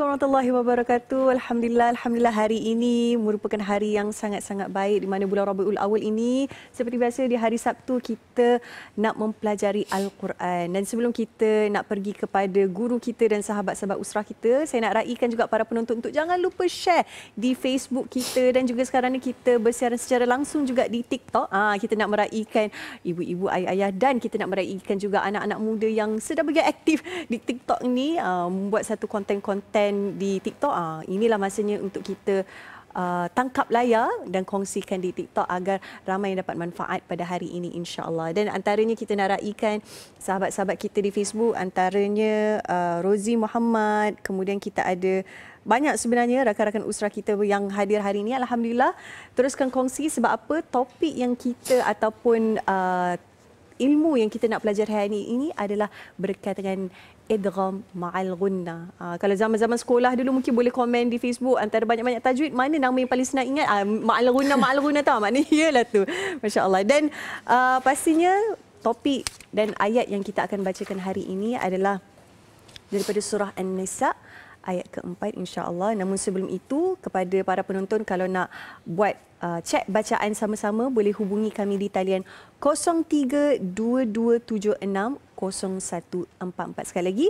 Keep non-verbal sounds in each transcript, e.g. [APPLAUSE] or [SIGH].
Assalamualaikum warahmatullahi wabarakatuh. Alhamdulillah, alhamdulillah hari ini merupakan hari yang sangat-sangat baik di mana bulan Rabiul Awal ini seperti biasa di hari Sabtu kita nak mempelajari Al-Quran. Dan sebelum kita nak pergi kepada guru kita dan sahabat-sahabat usrah kita, saya nak raikan juga para penonton untuk jangan lupa share di Facebook kita dan juga sekarang ni kita bersiaran secara langsung juga di TikTok. Ah, ha, kita nak meraikan ibu-ibu, ayah-ayah dan kita nak meraikan juga anak-anak muda yang sedang bergerak aktif di TikTok ni um, satu konten-konten trend di TikTok ah inilah masanya untuk kita Uh, tangkap layar dan kongsikan di TikTok agar ramai yang dapat manfaat pada hari ini insyaAllah. Dan antaranya kita nak raikan sahabat-sahabat kita di Facebook antaranya uh, Rozi Muhammad, kemudian kita ada banyak sebenarnya rakan-rakan usra kita yang hadir hari ini. Alhamdulillah teruskan kongsi sebab apa topik yang kita ataupun uh, ilmu yang kita nak pelajari hari ini adalah berkaitan dengan idgham ma'al gunna. Ha, ah, kalau zaman-zaman sekolah dulu mungkin boleh komen di Facebook antara banyak-banyak tajwid mana nama yang paling senang ingat? Ha, ah, ma'al gunna ma'al gunna tau. Maknanya [LAUGHS] ialah tu. Masya-Allah. Dan uh, pastinya topik dan ayat yang kita akan bacakan hari ini adalah daripada surah An-Nisa ayat keempat insya-Allah. Namun sebelum itu kepada para penonton kalau nak buat uh, cek bacaan sama-sama boleh hubungi kami di talian 032276 0377108044 sekali lagi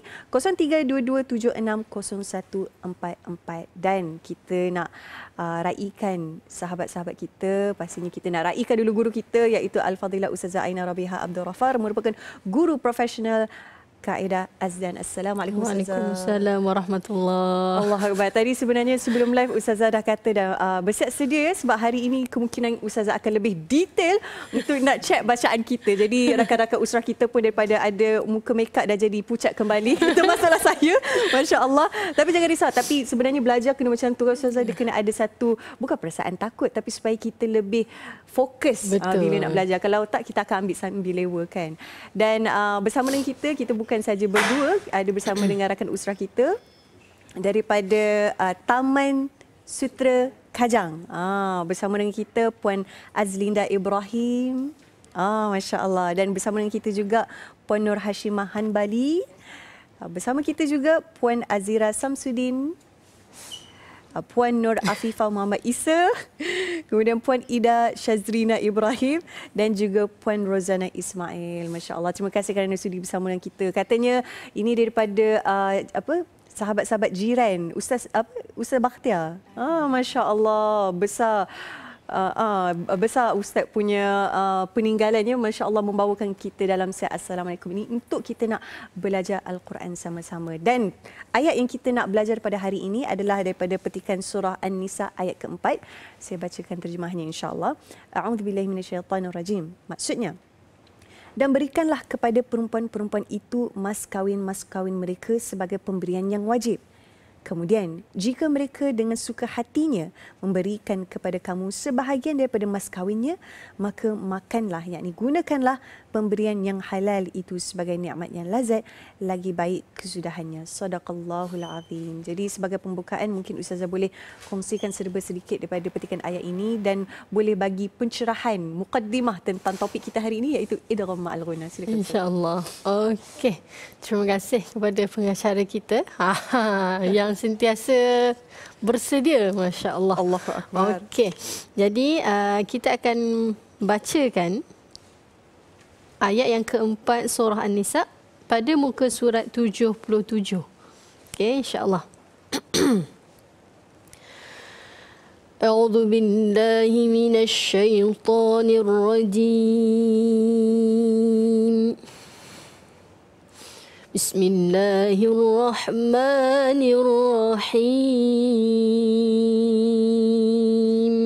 0322760144 dan kita nak uh, raikan sahabat-sahabat kita pastinya kita nak raikan dulu guru kita iaitu Al-Fadilah Ustazah Aina Rabiha Abdul Rafar merupakan guru profesional Kaida Azdan. Assalamualaikum Waalaikumsalam warahmatullahi. Allah akbar. Tadi sebenarnya sebelum live ustazah dah kata dah uh, bersiap sedia ya, sebab hari ini kemungkinan ustazah akan lebih detail untuk nak check bacaan kita. Jadi [LAUGHS] rakan-rakan usrah kita pun daripada ada muka mekap dah jadi pucat kembali. [LAUGHS] Itu masalah saya. Masya-Allah. Tapi jangan risau. Tapi sebenarnya belajar kena macam tu ustazah dia kena ada satu bukan perasaan takut tapi supaya kita lebih fokus uh, bila nak belajar. Kalau tak kita akan ambil sambil lewa kan. Dan uh, bersama dengan kita kita buka bukan saja berdua, ada bersama dengan rakan usrah kita daripada uh, Taman Sutra Kajang. Ah, bersama dengan kita Puan Azlinda Ibrahim. Ah, Masya Allah. Dan bersama dengan kita juga Puan Nur Hashimah Hanbali. Ah, bersama kita juga Puan Azira Samsudin. Ah, Puan Nur Afifah Muhammad Isa. Kemudian Puan Ida Shazrina Ibrahim dan juga Puan Rozana Ismail. Masya Allah. Terima kasih kerana sudi bersama dengan kita. Katanya ini daripada uh, apa sahabat-sahabat jiran. Ustaz apa? Ustaz Bakhtia. Ah, Masya Allah. Besar uh, uh, besar ustaz punya uh, peninggalannya masya-Allah membawakan kita dalam set assalamualaikum ini untuk kita nak belajar al-Quran sama-sama. Dan ayat yang kita nak belajar pada hari ini adalah daripada petikan surah An-Nisa ayat keempat. Saya bacakan terjemahnya insya-Allah. A'udzubillahi minasyaitonirrajim. Maksudnya dan berikanlah kepada perempuan-perempuan itu mas kawin-mas kawin mereka sebagai pemberian yang wajib. Kemudian, jika mereka dengan suka hatinya memberikan kepada kamu sebahagian daripada mas kawinnya, maka makanlah, yakni gunakanlah pemberian yang halal itu sebagai nikmat yang lazat, lagi baik kesudahannya. Sadaqallahul azim. Jadi sebagai pembukaan mungkin Ustazah boleh kongsikan serba sedikit daripada petikan ayat ini dan boleh bagi pencerahan mukaddimah tentang topik kita hari ini iaitu idgham ma'al ghunnah. Silakan. insya Okey. Terima kasih kepada pengacara kita. Ha, [LAUGHS] yang yang sentiasa bersedia masya-Allah. Allahuakbar. Okey. Jadi uh, kita akan bacakan ayat yang keempat surah An-Nisa pada muka surat 77. Okey insya-Allah. A'udzubillahi بالله من الشيطان الرجيم بسم الله الرحمن الرحيم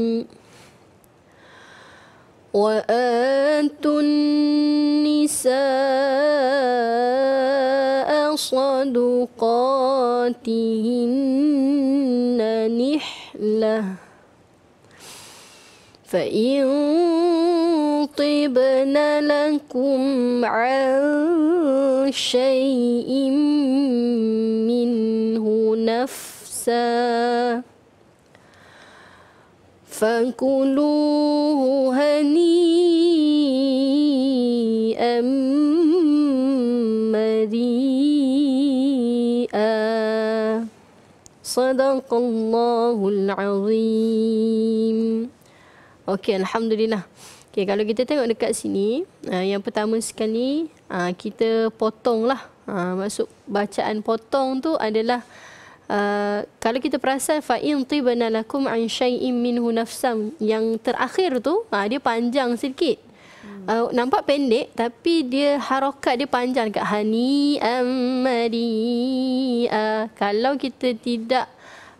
وآتوا النساء صدقاتهن نحلة فإن طبن لكم عن شيء منه نفسا فكلوه هنيئا مريئا صدق الله العظيم Okey, Alhamdulillah. Okay, kalau kita tengok dekat sini, uh, yang pertama sekali uh, kita potonglah. Uh, ah, maksud bacaan potong tu adalah uh, kalau kita perasan fa'in in tibana lakum an shay'in minhu yang terakhir tu uh, dia panjang sedikit. Uh, nampak pendek tapi dia harokat dia panjang dekat hani amadi. Uh, kalau kita tidak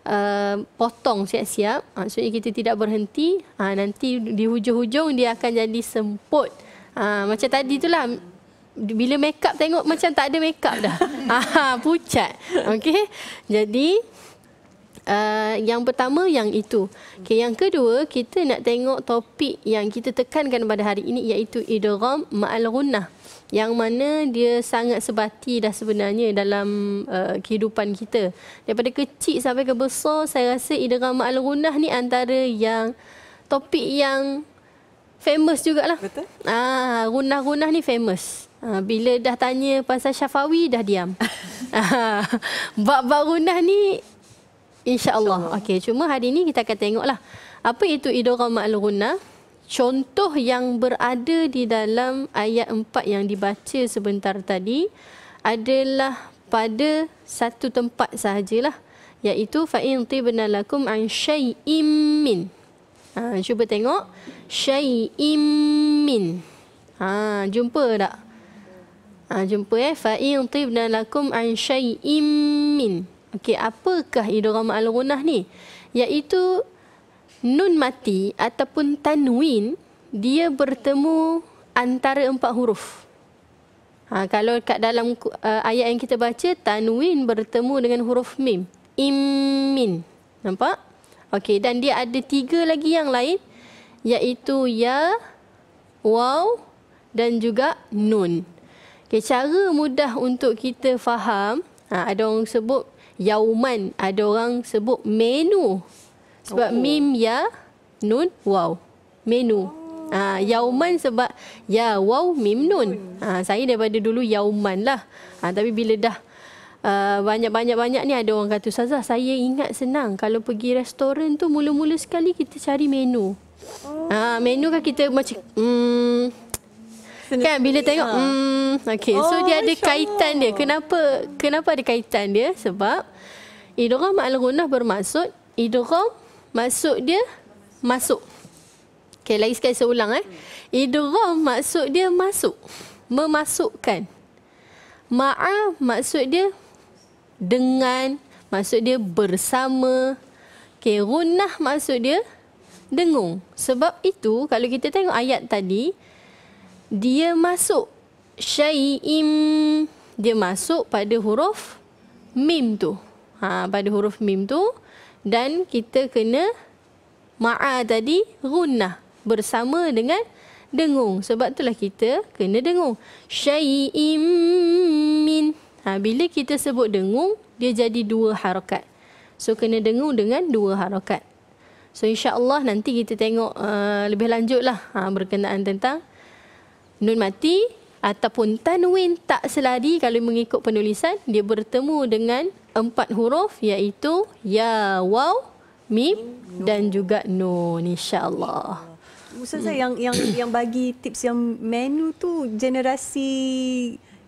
Uh, potong siap-siap. Ha, ah, so kita tidak berhenti. Ha, nanti di hujung-hujung dia akan jadi semput. Ha, macam tadi itulah. Bila make up tengok macam tak ada make up dah. Ha, [LAUGHS] pucat. Okay, Jadi uh, yang pertama yang itu. Okey, yang kedua kita nak tengok topik yang kita tekankan pada hari ini iaitu idgham ma'al gunnah yang mana dia sangat sebati dah sebenarnya dalam uh, kehidupan kita. Daripada kecil sampai ke besar, saya rasa idrama al-runah ni antara yang topik yang famous jugalah. Betul. Ah, runah-runah ni famous. Ah, bila dah tanya pasal Syafawi dah diam. [LAUGHS] ah, bab runah ni insyaallah allah Insya Okey, cuma hari ni kita akan tengoklah apa itu idrama al-runah contoh yang berada di dalam ayat empat yang dibaca sebentar tadi adalah pada satu tempat sahajalah iaitu fa'in tibna lakum an syai'im min ha, cuba tengok syai'im min ha, jumpa tak ha, jumpa eh fa'in tibna lakum an syai'im min Okey, apakah idgham al-ghunnah ni? Iaitu nun mati ataupun tanwin dia bertemu antara empat huruf. Ha, kalau kat dalam uh, ayat yang kita baca tanwin bertemu dengan huruf mim. Immin. Nampak? Okey dan dia ada tiga lagi yang lain iaitu ya, waw dan juga nun. Okey cara mudah untuk kita faham, ha, ada orang sebut yauman, ada orang sebut menu. Sebab oh. mim ya nun wow menu. Oh. Ha, yauman sebab ya wow mim nun. Ha, saya daripada dulu yauman lah. Ha, tapi bila dah uh, banyak-banyak-banyak ni ada orang kata Ustazah saya ingat senang kalau pergi restoran tu mula-mula sekali kita cari menu. Ha, menu kan kita macam hmm, Kan bila tengok ha. hmm, okay. So oh, dia ada kaitan dia Kenapa kenapa ada kaitan dia Sebab Idram al-Runah bermaksud Idram maksud dia masuk. Okey, lagi sekali saya ulang eh. Idrom maksud dia masuk. Memasukkan. Ma'a maksud dia dengan, maksud dia bersama. Okey, runah maksud dia dengung. Sebab itu kalau kita tengok ayat tadi dia masuk syai'im dia masuk pada huruf mim tu. Ha, pada huruf mim tu dan kita kena ma'a tadi gunnah bersama dengan dengung sebab itulah kita kena dengung syai'im min ha bila kita sebut dengung dia jadi dua harakat so kena dengung dengan dua harakat so insyaallah nanti kita tengok uh, lebih lanjutlah ha berkenaan tentang nun mati ataupun tanwin tak selari kalau mengikut penulisan dia bertemu dengan empat huruf iaitu ya waw mim dan juga nun insyaallah Ustazah saya yang yang [COUGHS] yang bagi tips yang menu tu generasi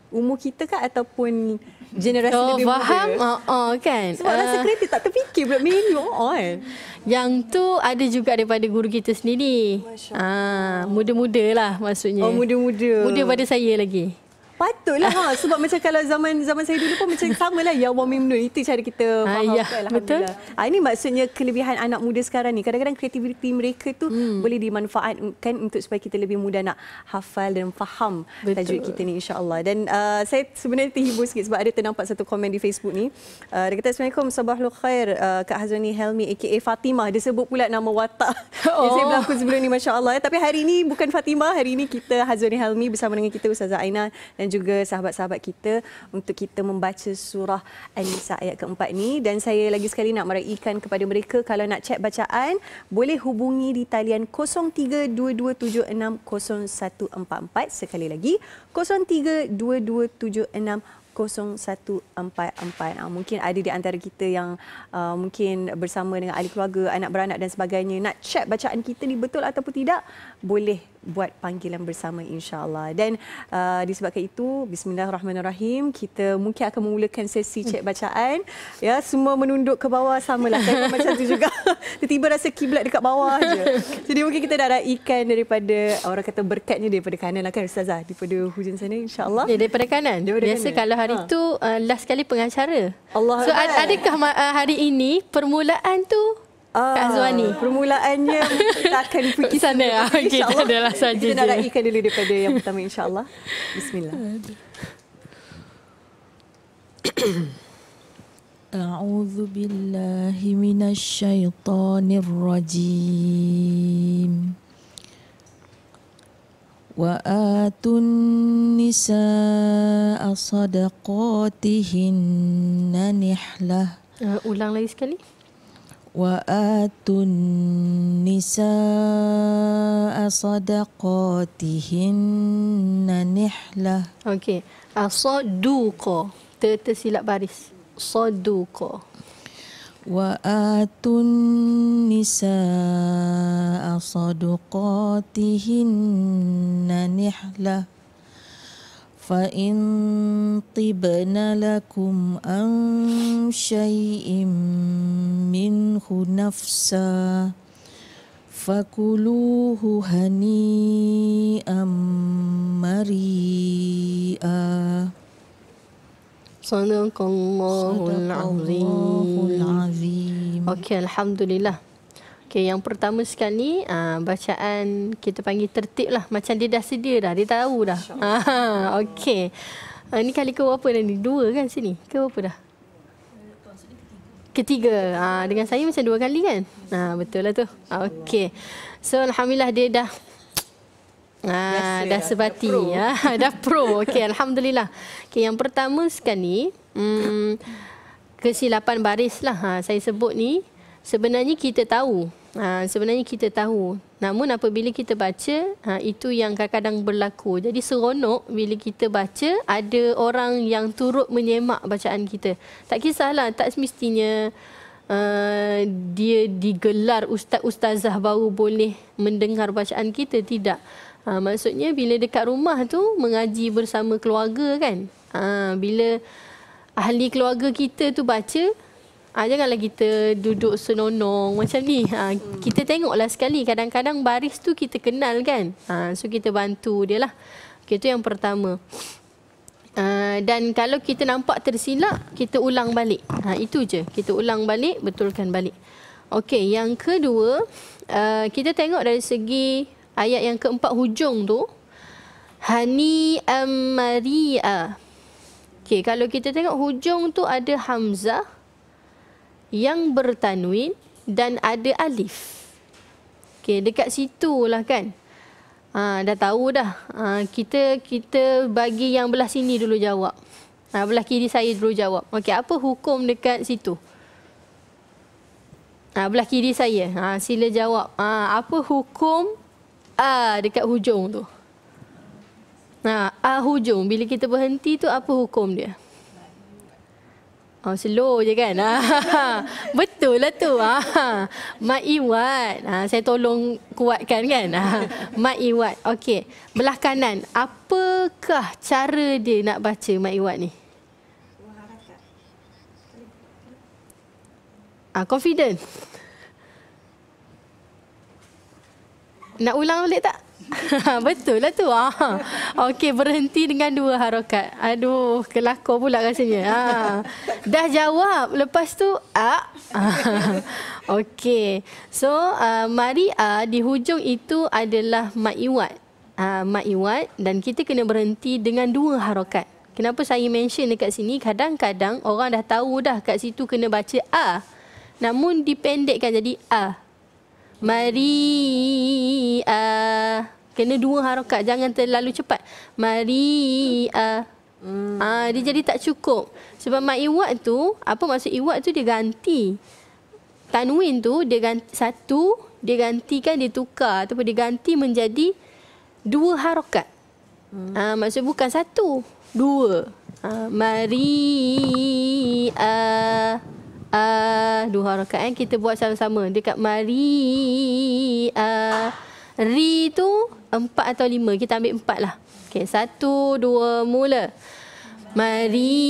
umur kita ke ataupun generasi oh, lebih faham. muda. Faham, uh, kan. Sebab uh, rasa ah. kereta tak terfikir pula menu on. Yang tu ada juga daripada guru kita sendiri. Masya Allah. Uh, muda-muda lah maksudnya. Oh, muda-muda. Muda pada saya lagi. Patutlah ha sebab macam kalau zaman zaman saya dulu pun macam sama lah. ya warming menu itu cara kita lah. betul. Ha ini maksudnya kelebihan anak muda sekarang ni. Kadang-kadang kreativiti mereka tu hmm. boleh dimanfaatkan untuk supaya kita lebih mudah nak hafal dan faham betul. tajuk kita ni insya-Allah. Dan uh, saya sebenarnya terhibur sikit sebab ada ternampak satu komen di Facebook ni. Uh, dia kata Assalamualaikum sabahul khair uh, Kak Hazoni Helmi aka Fatimah dia sebut pula nama watak. [LAUGHS] Oh. yang saya berlaku sebelum ni masya-Allah. Tapi hari ini bukan Fatimah, hari ini kita Hazoni Helmi bersama dengan kita Ustazah Aina dan dan juga sahabat-sahabat kita untuk kita membaca surah An-Nisa ayat keempat ni dan saya lagi sekali nak meraihkan kepada mereka kalau nak cek bacaan boleh hubungi di talian 0322760144 sekali lagi 0322760144 0144. Ah, mungkin ada di antara kita yang uh, mungkin bersama dengan ahli keluarga, anak beranak dan sebagainya nak cek bacaan kita ni betul ataupun tidak, boleh buat panggilan bersama insyaallah dan uh, disebabkan itu bismillahirrahmanirrahim kita mungkin akan memulakan sesi cek bacaan ya semua menunduk ke bawah samalah saya pun macam tu juga [LAUGHS] tiba-tiba rasa kiblat dekat bawah aja jadi mungkin kita dah raikan daripada orang kata berkatnya daripada kanan lah kan ustazah daripada hujan sana insyaallah ya daripada kanan daripada biasa kanan. kalau hari ha. tu uh, last kali pengacara Allah so ad- adakah uh, hari ini permulaan tu Kak Azwani. Ah, permulaannya kita akan [LAUGHS] pergi sana. Ya. Okey, tak adalah saja. Kita nak raikan dulu daripada yang pertama insyaAllah. [LAUGHS] Bismillah. [COUGHS] A'udzu billahi minasy syaithanir rajim. وآتوا النساء صدقاتهن nihlah. Uh, ulang lagi sekali. وآتوا النساء صدقاتهن نحلة Okey. Ah, saduqa. Tersilap baris. Saduqa. وآتوا النساء صدقاتهن نحلة فإن طبن لكم أن شيء منه نفسا فكلوه هنيئا مريئا صدق الله العظيم, العظيم. Okay, Alhamdulillah. Okay, yang pertama sekali uh, bacaan kita panggil tertib lah. Macam dia dah sedia dah, dia tahu dah. Ah, [LAUGHS] okay. Uh, ah, ini kali ke berapa dah ni? Dua kan sini? Ke berapa dah? Ketiga. Uh, dengan saya macam dua kali kan? Uh, betul lah tu. Okay. So, Alhamdulillah dia dah Ha, Biasa, dah sebati [LAUGHS] dah pro, ha, dah pro. Okay, Alhamdulillah okay, Yang pertama sekali hmm, Kesilapan baris lah ha, Saya sebut ni sebenarnya kita tahu ha, sebenarnya kita tahu namun apabila kita baca ha, itu yang kadang-kadang berlaku jadi seronok bila kita baca ada orang yang turut menyemak bacaan kita tak kisahlah tak semestinya Uh, dia digelar ustaz-ustazah baru boleh mendengar bacaan kita tidak uh, maksudnya bila dekat rumah tu mengaji bersama keluarga kan uh, bila ahli keluarga kita tu baca Ah, janganlah kita duduk senonong macam ni. Ha, kita tengoklah sekali. Kadang-kadang baris tu kita kenal kan. Ha, so kita bantu dia lah. Okay, itu yang pertama. Uh, dan kalau kita nampak tersilap, kita ulang balik. Ha, itu je. Kita ulang balik, betulkan balik. Okey, yang kedua, uh, kita tengok dari segi ayat yang keempat hujung tu. Hani Amariya. Okey, kalau kita tengok hujung tu ada Hamzah yang bertanwin dan ada alif. Okey, dekat situ lah kan. Ha, dah tahu dah. Ha, kita kita bagi yang belah sini dulu jawab. Ha, belah kiri saya dulu jawab. Okey, apa hukum dekat situ? Ha, belah kiri saya. Ha, sila jawab. Ha, apa hukum A dekat hujung tu? Ha, A hujung. Bila kita berhenti tu apa hukum dia? Ha. Oh, slow je kan. Ah, [LAUGHS] betul lah tu. Ah, Mak Iwat. Saya tolong kuatkan kan. Mak Iwat. Okey. Belah kanan. Apakah cara dia nak baca Mak Iwat ni? Ha, confident. Nak ulang balik tak? [LAUGHS] Betul lah tu. Ah. Okey, berhenti dengan dua harokat. Aduh, kelakor pula rasanya. Ha. Ah. Dah jawab. Lepas tu, A. Ah. [LAUGHS] Okey. So, uh, mari ah, di hujung itu adalah Mak Iwat. Uh, Mak Iwat dan kita kena berhenti dengan dua harokat. Kenapa saya mention dekat sini, kadang-kadang orang dah tahu dah kat situ kena baca A. Namun dipendekkan jadi A. Maria Kena dua harokat Jangan terlalu cepat Maria ah, hmm. Ah, Dia jadi tak cukup Sebab mak iwat tu Apa maksud iwat tu Dia ganti Tanwin tu Dia ganti Satu Dia gantikan Dia tukar Ataupun dia ganti menjadi Dua harokat hmm. ah, Maksud bukan satu Dua ah, Maria Uh, ah, dua harokat kan kita buat sama-sama dekat mari uh, Ri tu empat atau lima. Kita ambil empat lah. Okay, satu, dua, mula. Mari.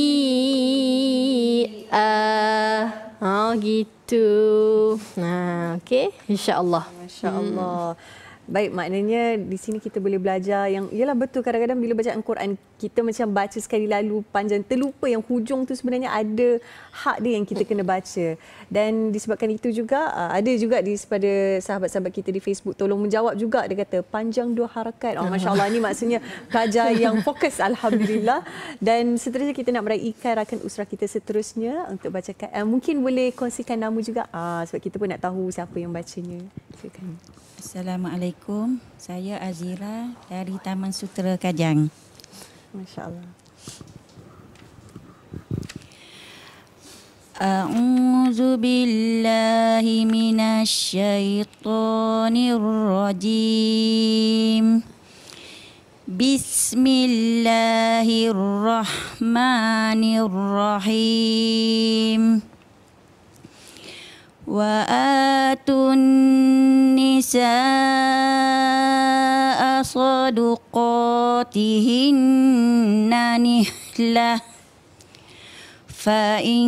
Uh, oh, gitu. Nah, okay. InsyaAllah. InsyaAllah. Hmm. Baik, maknanya di sini kita boleh belajar yang ialah betul kadang-kadang bila baca Al-Quran kita macam baca sekali lalu panjang terlupa yang hujung tu sebenarnya ada hak dia yang kita kena baca. Dan disebabkan itu juga ah, ada juga di pada sahabat-sahabat kita di Facebook tolong menjawab juga dia kata panjang dua harakat. Oh masya-Allah ni maksudnya belajar yang fokus alhamdulillah. Dan seterusnya kita nak meraihkan rakan usrah kita seterusnya untuk bacakan. Mungkin boleh kongsikan nama juga ah, sebab kita pun nak tahu siapa yang bacanya. Silakan. Assalamualaikum. Saya Azira dari Taman Sutera Kajang. Masya-Allah. أعوذ بالله من الشيطان الرجيم بسم الله وآتوا النساء صدقاتهن نحلة فإن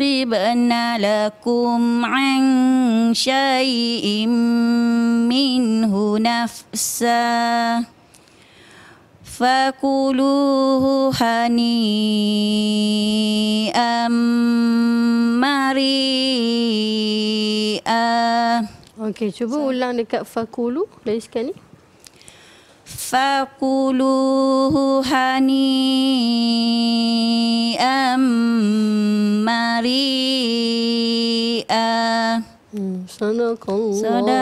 قبن لكم عن شيء منه نفساً فكلوه هنيئا مريئا اوكي شوفوا ولا عندك فكلوا ليش كاني فكلوه هنيئا مريئا Sadaqallahul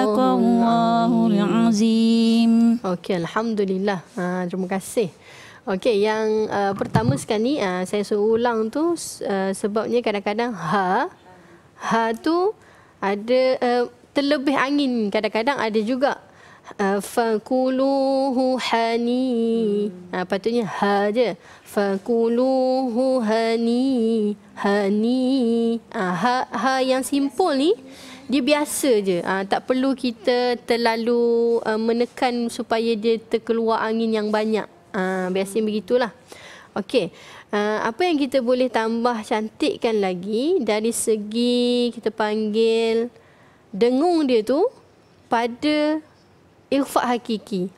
Azim. Okey, Alhamdulillah. Ha, terima kasih. Okey, yang uh, pertama sekali ni uh, saya suruh ulang tu uh, sebabnya kadang-kadang ha ha tu ada uh, terlebih angin kadang-kadang ada juga uh, fakuluhu hani ha, patutnya ha je fakuluhu hani hani ha, ha, ha yang simple ni dia biasa je. Uh, tak perlu kita terlalu uh, menekan supaya dia terkeluar angin yang banyak. Uh, ah, biasanya begitulah. Okey. Uh, apa yang kita boleh tambah cantikkan lagi dari segi kita panggil dengung dia tu pada ifa hakiki.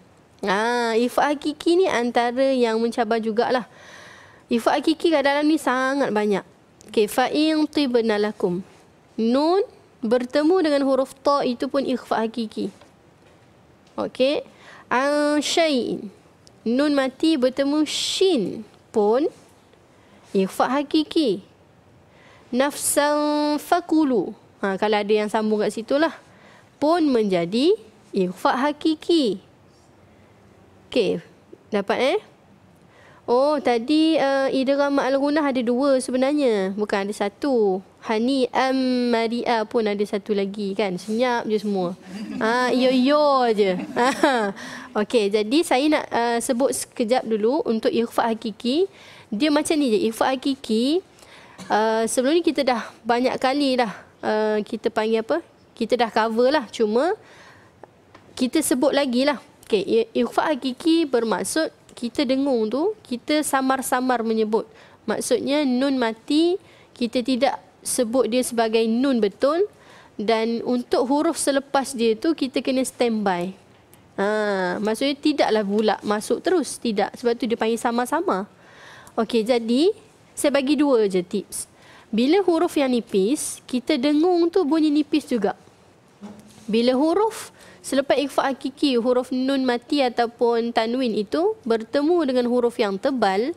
Ah, ifa hakiki ni antara yang mencabar jugalah. Ifa hakiki kat dalam ni sangat banyak. Okey, fa'in tibna Nun bertemu dengan huruf ta itu pun ikhfa hakiki. Okey. An syai'in. Nun mati bertemu shin pun ikhfa hakiki. Nafsan fakulu. Ha, kalau ada yang sambung kat situ lah. Pun menjadi ikhfa hakiki. Okey. Dapat eh? Oh, tadi uh, eh, idrama al-gunah ada dua sebenarnya. Bukan ada satu. Satu. Hani M Maria pun ada satu lagi kan. Senyap je semua. Ha, yo-yo je. Ha. ha. Okey, jadi saya nak uh, sebut sekejap dulu untuk ikhfa hakiki. Dia macam ni je. Ikhfa hakiki, uh, sebelum ni kita dah banyak kali dah uh, kita panggil apa? Kita dah cover lah. Cuma kita sebut lagi lah. Okey, ikhfa hakiki bermaksud kita dengung tu, kita samar-samar menyebut. Maksudnya nun mati, kita tidak sebut dia sebagai nun betul dan untuk huruf selepas dia tu kita kena standby. Ha, maksudnya tidaklah bulat masuk terus. Tidak. Sebab tu dia panggil sama-sama. Okey, jadi saya bagi dua je tips. Bila huruf yang nipis, kita dengung tu bunyi nipis juga. Bila huruf selepas ikhfa hakiki, huruf nun mati ataupun tanwin itu bertemu dengan huruf yang tebal,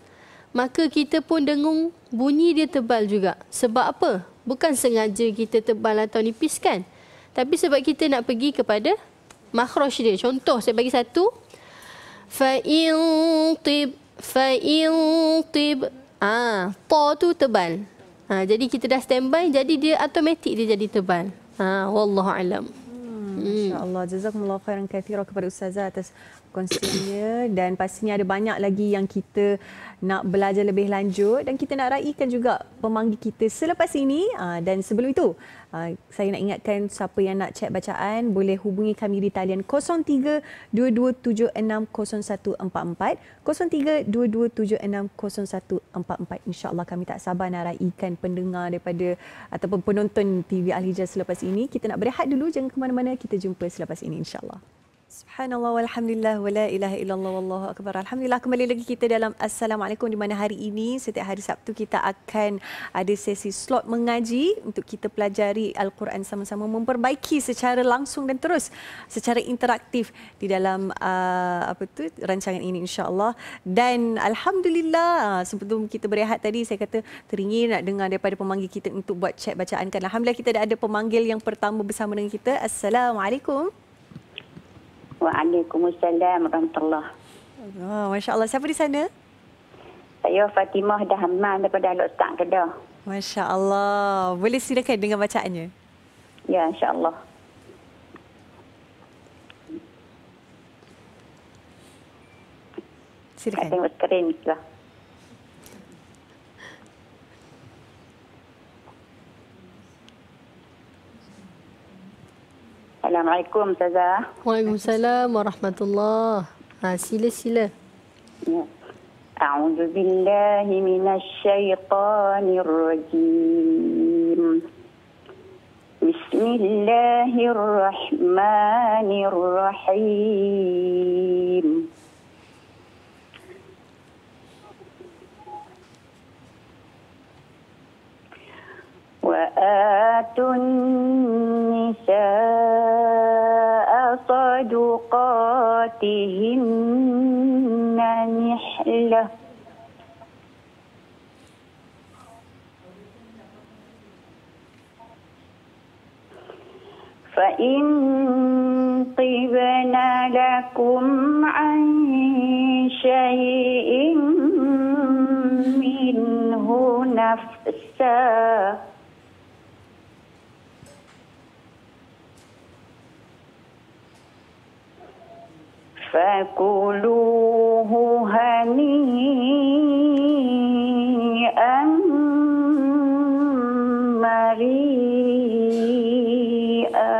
maka kita pun dengung bunyi dia tebal juga. Sebab apa? Bukan sengaja kita tebal atau nipis kan? Tapi sebab kita nak pergi kepada makhraj dia. Contoh saya bagi satu. Fa in tib fa in ah ha, ta tu tebal. Ha, jadi kita dah standby jadi dia automatik dia jadi tebal. Ha wallahu alam. Hmm, Masya-Allah. Jazakumullah khairan kathira kepada ustazah atas konsepnya dan pastinya ada banyak lagi yang kita nak belajar lebih lanjut dan kita nak raikan juga pemanggil kita selepas ini ah, dan sebelum itu ah, saya nak ingatkan siapa yang nak cek bacaan boleh hubungi kami di talian 0322760144 0322760144 insyaAllah kami tak sabar nak raikan pendengar daripada ataupun penonton TV Al-Hijaz selepas ini kita nak berehat dulu jangan ke mana-mana kita jumpa selepas ini insyaAllah. Subhanallah walhamdulillah wala ilaha illallah wallahu akbar. Alhamdulillah kembali lagi kita dalam Assalamualaikum di mana hari ini setiap hari Sabtu kita akan ada sesi slot mengaji untuk kita pelajari al-Quran sama-sama memperbaiki secara langsung dan terus secara interaktif di dalam uh, apa tu rancangan ini insyaallah. Dan alhamdulillah uh, sebelum kita berehat tadi saya kata teringin nak dengar daripada pemanggil kita untuk buat chat bacaan kan. Alhamdulillah kita dah ada pemanggil yang pertama bersama dengan kita. Assalamualaikum. Waalaikumsalam warahmatullahi oh, Masya Allah. Siapa di sana? Saya Fatimah Dahman daripada Alok Stak Kedah. Masya Allah. Boleh silakan dengan bacaannya? Ya, insya Allah. Silakan. Saya tengok skrin. Silakan. Assalamualaikum Ustazah. Waalaikumsalam warahmatullah. Ha, sila sila. Ya. أعوذ بالله من الشيطان الرجيم. بسم الله الرحمن الرحيم. آتوا النساء صدقاتهن نحلة فإن طبن لكم عن شيء منه نفسا فكلوه هنيئا مريئا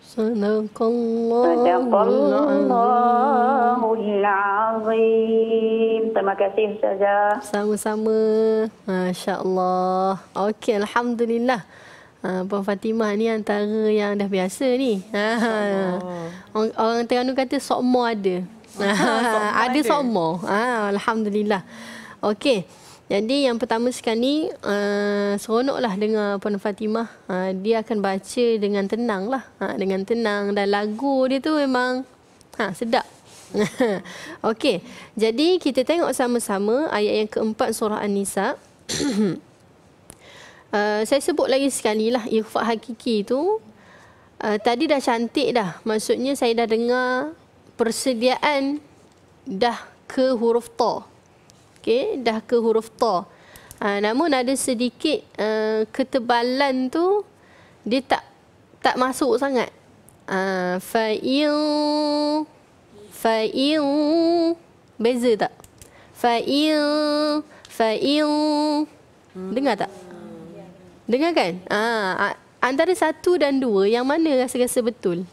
صدق الله Terima kasih saja. Sama-sama. Masya-Allah. Okey, alhamdulillah. Ha, Puan Fatimah ni antara yang dah biasa ni. Ha. Orang, orang Terengganu kata sokmo ada. Ah, ha, [LAUGHS] [LAUGHS] ada sokmo. Ha, Alhamdulillah. Okey. Jadi yang pertama sekali uh, seronoklah dengar Puan Fatimah. Uh, dia akan baca dengan tenang lah. Ha, dengan tenang dan lagu dia tu memang ha, sedap. [LAUGHS] Okey. Jadi kita tengok sama-sama ayat yang keempat surah An-Nisa. [CLEARS THROAT] Eh, saya sebut lagi sekali lah ikhfa hakiki tu uh, tadi dah cantik dah maksudnya saya dah dengar persediaan dah ke huruf ta okey dah ke huruf ta uh, namun ada sedikit uh, ketebalan tu dia tak tak masuk sangat uh, fa fa'il beza tak fa'il fa'il hmm. dengar tak Dengar kan? Ah, antara satu dan dua yang mana rasa-rasa betul?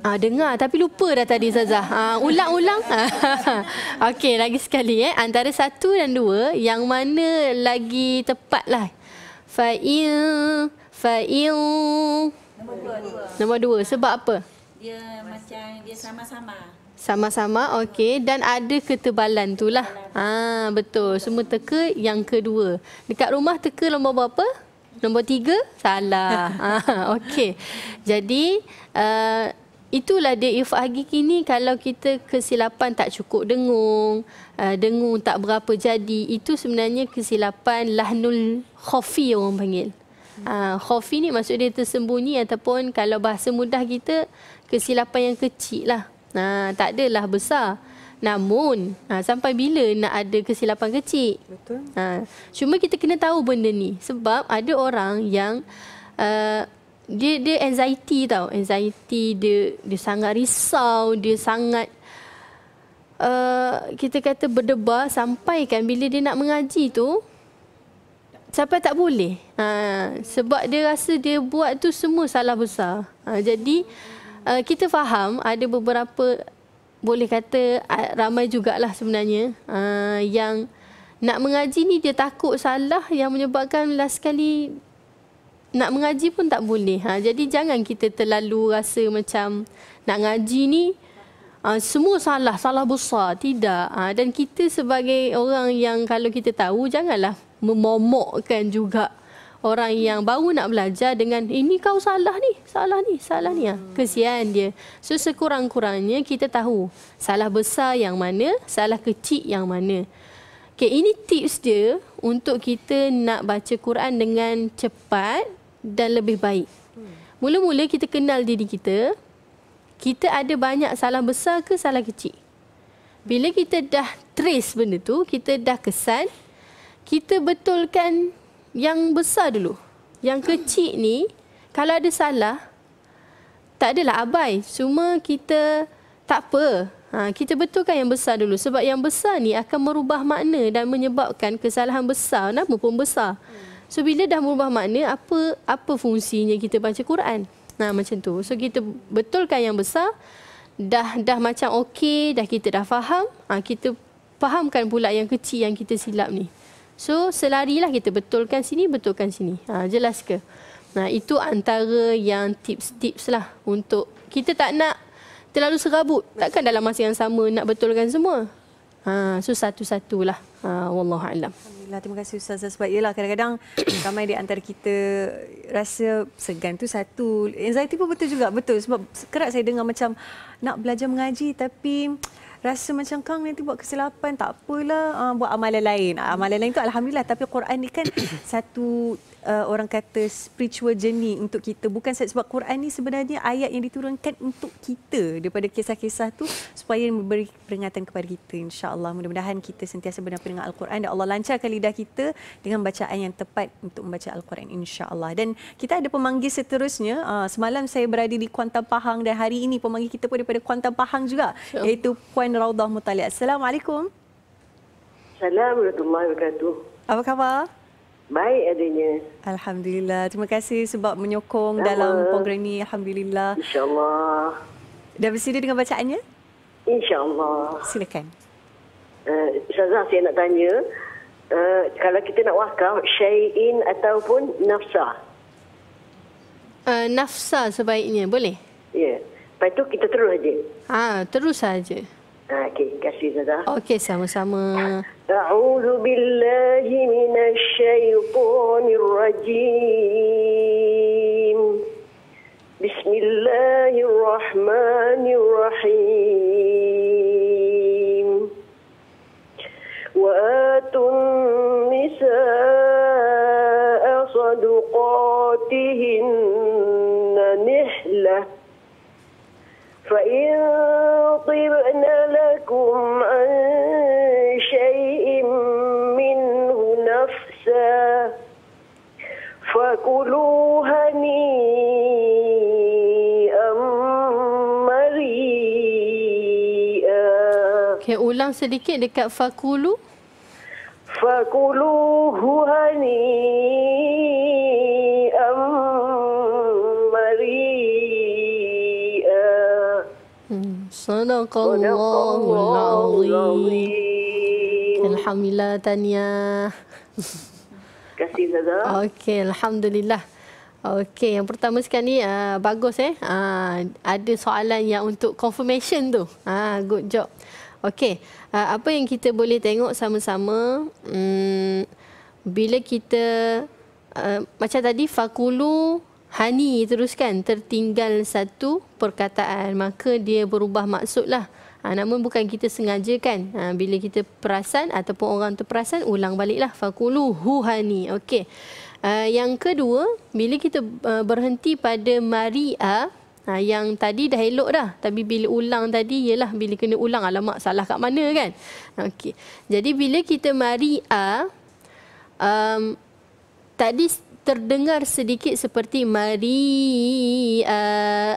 Ah, dengar tapi lupa dah tadi Zazah. Ah, ulang-ulang. [LAUGHS] Okey, lagi sekali eh. Antara satu dan dua yang mana lagi tepatlah? Fa'il, fa'il. Nombor dua. Nombor dua. Sebab apa? Dia macam dia sama-sama. Sama-sama, okey. Dan ada ketebalan tu lah. Haa, ah, betul. Semua teka yang kedua. Dekat rumah teka nombor berapa? Nombor tiga? Salah. [LAUGHS] Ah, okey. Jadi, uh, itulah dia if agi kini kalau kita kesilapan tak cukup dengung, uh, dengung tak berapa jadi, itu sebenarnya kesilapan lahnul khofi orang panggil. Uh, ah, khofi ni maksud dia tersembunyi ataupun kalau bahasa mudah kita, kesilapan yang kecil lah ha, Tak adalah besar Namun ha, Sampai bila nak ada kesilapan kecil Betul ha, Cuma kita kena tahu benda ni Sebab ada orang yang uh, dia, dia anxiety tau Anxiety dia Dia sangat risau Dia sangat uh, Kita kata berdebar Sampai kan bila dia nak mengaji tu Sampai tak boleh ha, Sebab dia rasa dia buat tu semua salah besar ha, Jadi Jadi uh, kita faham ada beberapa boleh kata uh, ramai jugalah sebenarnya uh, yang nak mengaji ni dia takut salah yang menyebabkan last kali nak mengaji pun tak boleh. Ha, jadi jangan kita terlalu rasa macam nak ngaji ni uh, semua salah, salah besar. Tidak. Ha, dan kita sebagai orang yang kalau kita tahu janganlah memomokkan juga orang yang baru nak belajar dengan ini kau salah ni, salah ni, salah ni. Ha. Kesian dia. So sekurang-kurangnya kita tahu salah besar yang mana, salah kecil yang mana. Okay, ini tips dia untuk kita nak baca Quran dengan cepat dan lebih baik. Hmm. Mula-mula kita kenal diri kita. Kita ada banyak salah besar ke salah kecil? Bila kita dah trace benda tu, kita dah kesan, kita betulkan yang besar dulu. Yang kecil ni, kalau ada salah, tak adalah abai. Cuma kita tak apa. Ha, kita betulkan yang besar dulu. Sebab yang besar ni akan merubah makna dan menyebabkan kesalahan besar. Nama pun besar. So, bila dah merubah makna, apa apa fungsinya kita baca Quran? Nah, ha, macam tu. So, kita betulkan yang besar. Dah dah macam okey, dah kita dah faham. Ha, kita fahamkan pula yang kecil yang kita silap ni. So selarilah kita betulkan sini, betulkan sini. Ha, jelas ke? Nah itu antara yang tips-tips lah untuk kita tak nak terlalu serabut. Takkan dalam masa yang sama nak betulkan semua. Ha, so satu-satulah. Ha, Wallahualam. Terima kasih Ustazah sebab ialah kadang-kadang [COUGHS] ramai di antara kita rasa segan tu satu. Anxiety pun betul juga. Betul sebab kerap saya dengar macam nak belajar mengaji tapi rasa macam kang nanti buat kesilapan tak apalah uh, buat amalan lain. Ah, amalan lain tu alhamdulillah tapi Quran ni kan [COUGHS] satu uh, orang kata spiritual journey untuk kita bukan sebab Quran ni sebenarnya ayat yang diturunkan untuk kita daripada kisah-kisah tu supaya memberi peringatan kepada kita insya-Allah mudah-mudahan kita sentiasa benar dengan al-Quran dan Allah lancarkan lidah kita dengan bacaan yang tepat untuk membaca al-Quran insya-Allah dan kita ada pemanggil seterusnya uh, semalam saya berada di Kuantan Pahang dan hari ini pemanggil kita pun daripada Kuantan Pahang juga sure. iaitu Puan Raudah Mutalia. Assalamualaikum. Assalamualaikum warahmatullahi wabarakatuh. Apa khabar? Baik adanya. Alhamdulillah. Terima kasih sebab menyokong Sama. dalam program ini. Alhamdulillah. InsyaAllah. Dah bersedia dengan bacaannya? InsyaAllah. Silakan. Uh, Ustazah, saya nak tanya. Uh, kalau kita nak wakaf, syai'in ataupun nafsa? Uh, eh, nafsa sebaiknya, boleh? Ya. Yeah. Lepas itu kita terus saja. Ah, ha, terus saja. Ha, okey, terima kasih Zaza. Okey, sama-sama. A'udhu rajim. Bismillahirrahmanirrahim. Wa atum nisa'a saduqatihinna nihlah. فإن طبن لكم عن شيء منه نفسا فكلوا هنيئا مريئا Okay, ulang sedikit dekat fakulu. Fakuluhu hani'am صدق الله العظيم الحمد لله Okey, Alhamdulillah. Okey, yang pertama sekarang ni uh, ah, bagus eh. Uh, ada soalan yang untuk confirmation tu. Ah, uh, good job. Okey, uh, apa yang kita boleh tengok sama-sama um, bila kita uh, macam tadi fakulu Hani teruskan tertinggal satu perkataan maka dia berubah maksudlah. Ha, namun bukan kita sengaja kan. Ha, bila kita perasan ataupun orang terperasan ulang baliklah fakulu hu hani. Okey. Uh, ha, yang kedua, bila kita e, berhenti pada maria ha, yang tadi dah elok dah tapi bila ulang tadi ialah bila kena ulang alamak salah kat mana kan. Okey. Jadi bila kita maria um, tadi terdengar sedikit seperti mari uh,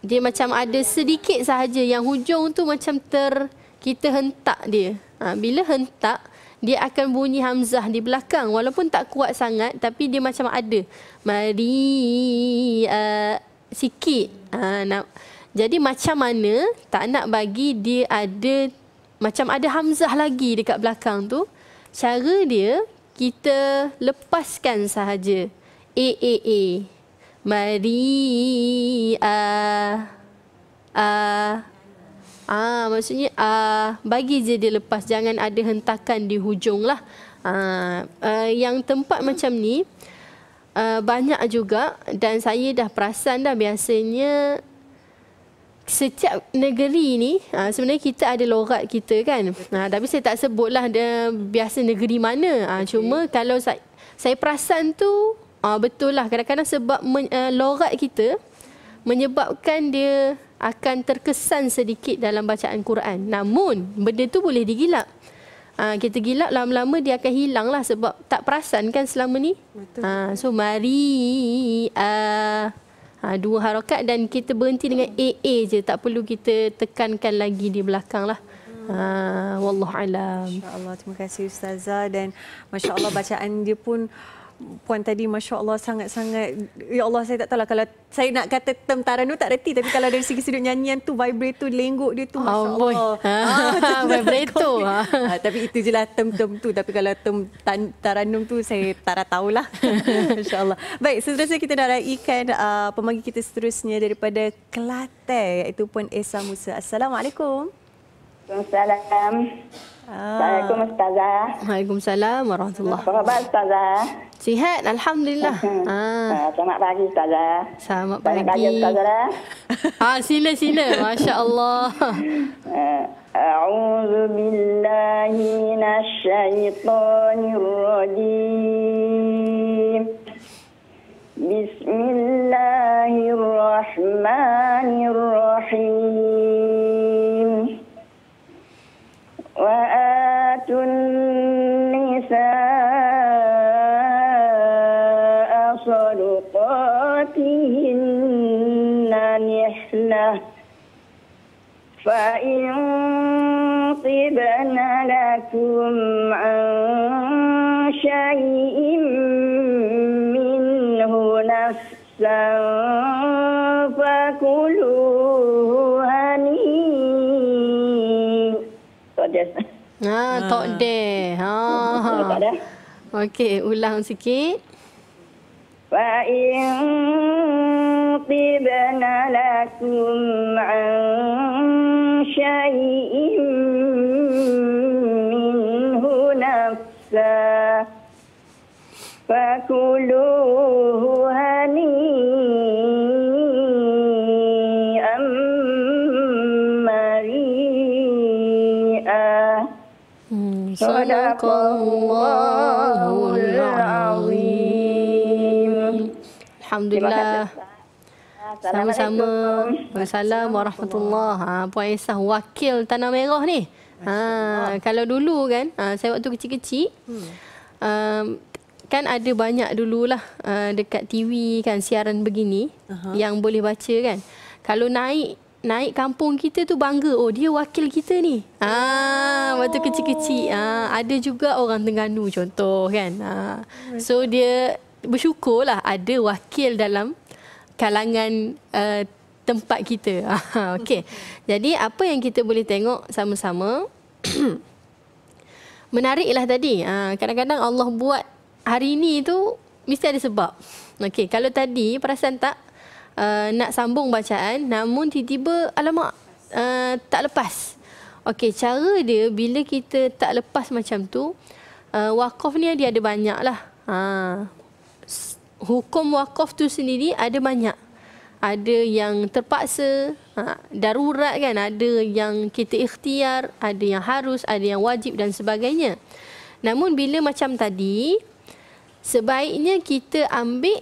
dia macam ada sedikit sahaja yang hujung tu macam ter kita hentak dia. Ha, bila hentak dia akan bunyi hamzah di belakang walaupun tak kuat sangat tapi dia macam ada. Mari uh, sikit. Ha, nak. Jadi macam mana tak nak bagi dia ada macam ada hamzah lagi dekat belakang tu. Cara dia kita lepaskan sahaja. A, A, A. Maria. A. A. A. Maksudnya A. Bagi je dia lepas. Jangan ada hentakan di hujung lah. A. A. Yang tempat hmm. macam ni, Uh, banyak juga dan saya dah perasan dah biasanya setiap negeri ni ah, sebenarnya kita ada logat kita kan uh, tapi saya tak sebutlah dia biasa negeri mana ah, okay. cuma kalau saya saya perasan tu betul lah kadang-kadang sebab logat kita menyebabkan dia akan terkesan sedikit dalam bacaan Quran namun benda tu boleh digilap Ha, kita gila lama-lama dia akan hilang lah sebab tak perasan kan selama ni. Betul. Ha, so mari uh, ha, dua harokat dan kita berhenti dengan AA je tak perlu kita tekankan lagi di belakang lah Ah, wallahu alam. Masya-Allah, terima kasih ustazah dan masya-Allah bacaan dia pun puan tadi masya-Allah sangat-sangat ya Allah saya tak tahu lah kalau saya nak kata tentara tu tak reti tapi kalau dari segi sudut nyanyian tu vibrato lengguk dia tu oh, masya-Allah. Oh, ah, [LAUGHS] vibrato. Ha. [LAUGHS] Ah, ha, tapi itu je lah term-term tu tapi kalau term taranum tu saya tak dah tahu lah. [LAUGHS] Masya-Allah. Baik, seterusnya kita nak raikan uh, pemanggil kita seterusnya daripada kelate iaitu Puan Esa Musa. Assalamualaikum. Assalamualaikum. Ah. Assalamualaikum Ustazah. Waalaikumsalam warahmatullahi wabarakatuh. Apa khabar Ustazah? Sihat, Alhamdulillah. Ha. Selamat pagi, Ustazah. Selamat pagi. Selamat pagi, Ustazah. Ha, [LAUGHS] sila, sila. Masya Allah. أعوذ بالله من الشيطان فإن لكم عن شيء منه نفسا فكلوه هنيئا Ha, ah, tak deh. Ha, ha. ha, ha. Okey, ulang sikit. Fa'in أطبنا لكم عن شيء منه نفسا فكلوه هنيئا مريئا صدق الله العظيم الحمد لله Sama-sama. Assalamualaikum warahmatullahi. wabarakatuh. Ha, Puan Esah wakil Tanah Merah ni. Ha kalau dulu kan, ha, saya waktu kecil-kecil hmm. um, kan ada banyak dululah uh, dekat TV kan siaran begini uh-huh. yang boleh baca kan. Kalau naik naik kampung kita tu bangga oh dia wakil kita ni. Ha oh. waktu kecil-kecil ha ada juga orang Terengganu contoh kan. Ha so dia bersyukur lah ada wakil dalam kalangan uh, tempat kita. [LAUGHS] Okey. Jadi apa yang kita boleh tengok sama-sama [CLEARS THROAT] menariklah tadi. Uh, kadang-kadang Allah buat hari ini tu mesti ada sebab. Okey, kalau tadi perasan tak uh, nak sambung bacaan namun tiba-tiba alamak uh, tak lepas. Okey, cara dia bila kita tak lepas macam tu, uh, wakaf ni dia ada banyak lah. Ha. Ah, hukum wakaf tu sendiri ada banyak. Ada yang terpaksa, ha, darurat kan, ada yang kita ikhtiar, ada yang harus, ada yang wajib dan sebagainya. Namun bila macam tadi, sebaiknya kita ambil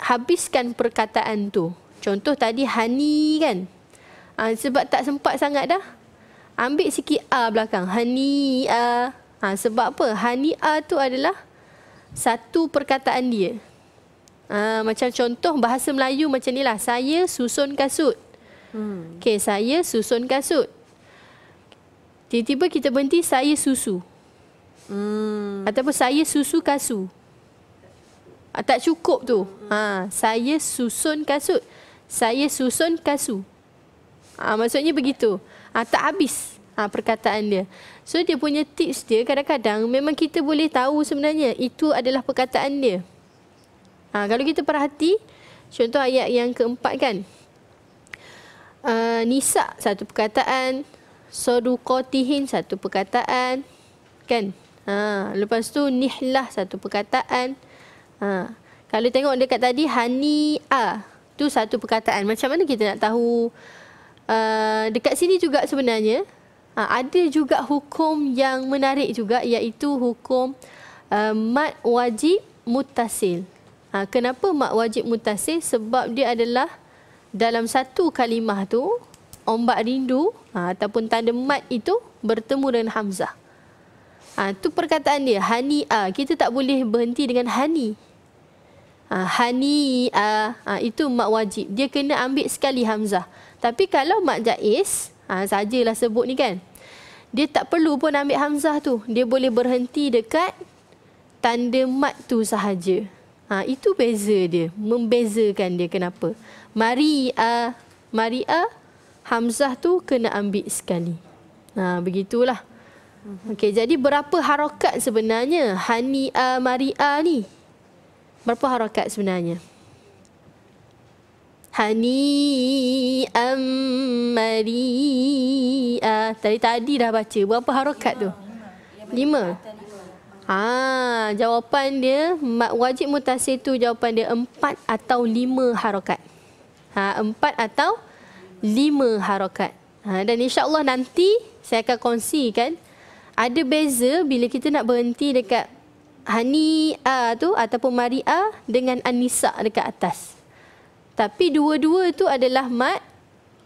habiskan perkataan tu. Contoh tadi hani kan. Ha, sebab tak sempat sangat dah. Ambil sikit a belakang. Hani a. Ha, sebab apa? Hani a tu adalah satu perkataan dia. Ah, macam contoh bahasa Melayu macam ni lah Saya susun kasut. Hmm. Okay, saya susun kasut. Tiba-tiba kita berhenti, saya susu. Hmm. Ataupun saya susu kasu. Ah, tak cukup tu. Hmm. Ha, saya susun kasut. Saya susun kasu. Ah, maksudnya begitu. Ah, tak habis ah, perkataan dia. So, dia punya tips dia kadang-kadang memang kita boleh tahu sebenarnya itu adalah perkataan dia. Ha, kalau kita perhati, contoh ayat yang keempat kan. Uh, nisa satu perkataan. Sodukotihin satu perkataan. Kan? Ha, lepas tu nihlah satu perkataan. Ha, kalau tengok dekat tadi, hani'a tu satu perkataan. Macam mana kita nak tahu? Uh, dekat sini juga sebenarnya, Ha, ada juga hukum yang menarik juga iaitu hukum uh, mad wajib mutasil. Ha, kenapa mak wajib mutasir? Sebab dia adalah dalam satu kalimah tu ombak rindu ha, ataupun tanda mat itu bertemu dengan Hamzah. Itu ha, perkataan dia. Hani a. Kita tak boleh berhenti dengan hani. Ha, hani a. Ha, itu mak wajib. Dia kena ambil sekali Hamzah. Tapi kalau mak jais, ha, sajalah sebut ni kan. Dia tak perlu pun ambil Hamzah tu. Dia boleh berhenti dekat tanda mat tu sahaja. Ha, itu beza dia. Membezakan dia kenapa. Maria, Maria, Hamzah tu kena ambil sekali. Ha, begitulah. Mhm. Okey, jadi berapa harokat sebenarnya Hania Maria ni? Berapa harokat sebenarnya? Hani am Maria. Tadi tadi dah baca. Berapa harokat tu? Lima. Ah, jawapan dia mat wajib mutasil tu jawapan dia empat atau lima harokat, Ha, empat atau lima harokat. Ha, dan Allah nanti saya akan kongsikan ada beza bila kita nak berhenti dekat hani A tu ataupun Mari'a dengan Anissa dekat atas. Tapi dua-dua tu adalah mat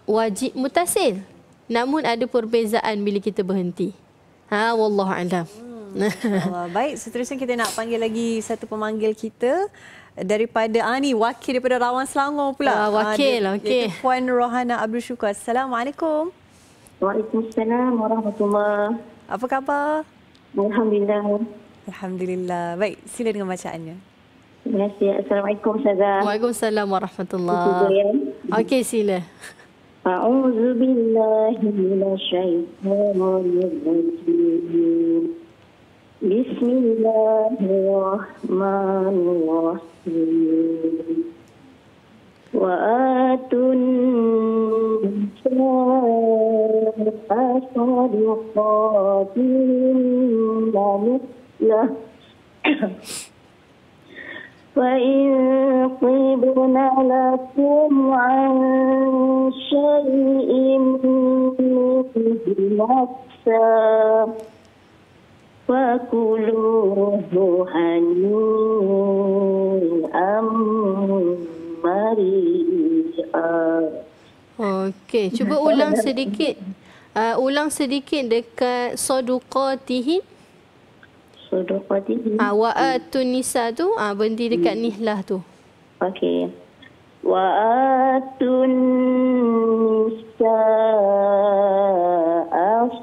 wajib mutasil. Namun ada perbezaan bila kita berhenti. Ha, Wallahu'alam. Hmm. Allah. [LAUGHS] Baik, seterusnya kita nak panggil lagi satu pemanggil kita daripada ah, ni wakil daripada Rawan Selangor pula. Uh, wakil, ah, okey. Puan Rohana Abdul Syukur. Assalamualaikum. Waalaikumsalam warahmatullahi Apa khabar? Alhamdulillah. Alhamdulillah. Baik, sila dengan bacaannya. Terima kasih. Assalamualaikum, Ustazah. Waalaikumsalam warahmatullahi Okey, sila. أعوذ بالله من بسم الله الرحمن الرحيم وآتوا النساء صدقاتهن نحلة فإن طيبن لكم عن شيء منه نفسا فكلوه هنيئا مريئا Okey, cuba ulang sedikit. Uh, ulang sedikit dekat saduqatihin. Saduqatihin. Ah, wa'atun nisa tu, ah, berhenti dekat hmm. nihlah tu. Okey. وأتن النساء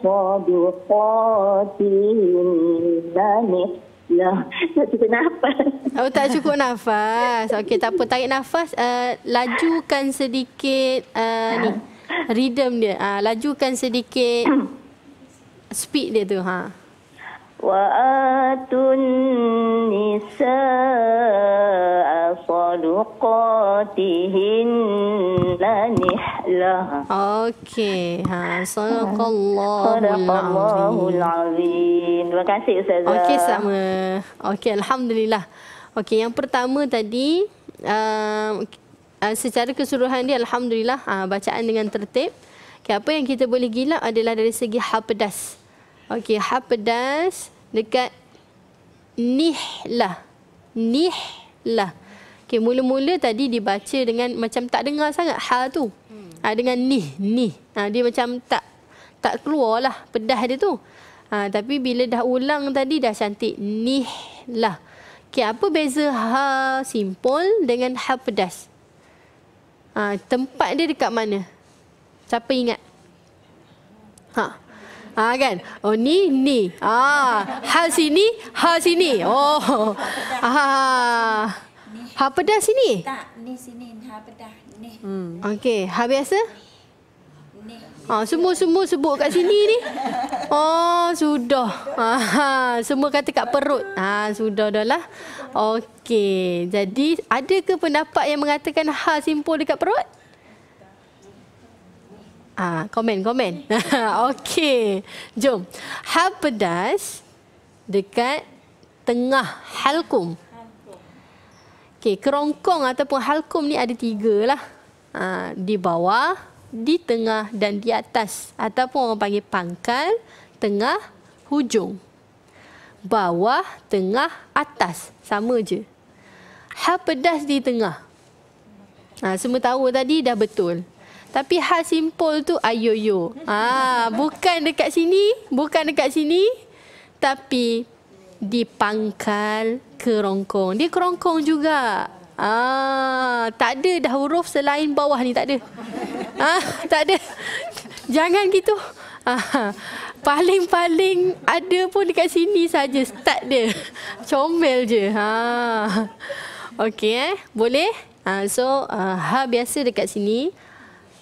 صدقاتهن نحلة Kenapa? Oh, tak cukup nafas. Okey, tak apa. Tarik nafas. Uh, lajukan sedikit uh, ni. Rhythm dia. Uh, lajukan sedikit speed dia tu. Ha. Huh? وآتوا النساء صدقاتهن نحلة أوكي ها صدق الله العظيم Terima kasih Ustazah Okey sama Okey Alhamdulillah Okey yang pertama tadi uh, uh, Secara keseluruhan dia Alhamdulillah uh, Bacaan dengan tertib okay, Apa yang kita boleh gilap adalah dari segi hal pedas Okey, ha pedas dekat nih lah, nih lah. Okey, mula-mula tadi dibaca dengan macam tak dengar sangat ha tu. Hmm. Ha, dengan nih, nih. Ha, dia macam tak tak keluarlah pedas dia tu. Ha, tapi bila dah ulang tadi dah cantik. nih lah. Okey, apa beza ha simpul dengan ha pedas? Ha, tempat dia dekat mana? Siapa ingat? Ha. Ha kan? Oh ni ni. Ah, ha sini, ha sini. Oh. Ha. Ah. Ha pedas sini? Tak, ni sini, ha pedas ni. Hmm. Okey, ha biasa? Ni. Ha ah, semua-semua sebut kat sini ni. Oh, sudah. Ha, semua kata kat perut. Ha sudah dah lah. Okey. Jadi, ada ke pendapat yang mengatakan ha simpul dekat perut? Ah, komen, komen. [LAUGHS] Okey. Jom. Hal pedas dekat tengah halkum. Okey, kerongkong ataupun halkum ni ada tiga lah. Ah, di bawah, di tengah dan di atas. Ataupun orang panggil pangkal, tengah, hujung. Bawah, tengah, atas. Sama je. Hal pedas di tengah. Ha, semua tahu tadi dah betul. Tapi hal simpul tu ayoyo. Ah, bukan dekat sini, bukan dekat sini. Tapi di pangkal kerongkong. Dia kerongkong juga. Ah, tak ada dah huruf selain bawah ni tak ada. Ah, tak ada. Jangan gitu. Ah, paling-paling ada pun dekat sini saja start dia. Comel je. Ha. Ah. Okey eh. Boleh? Ah, so ah, ha biasa dekat sini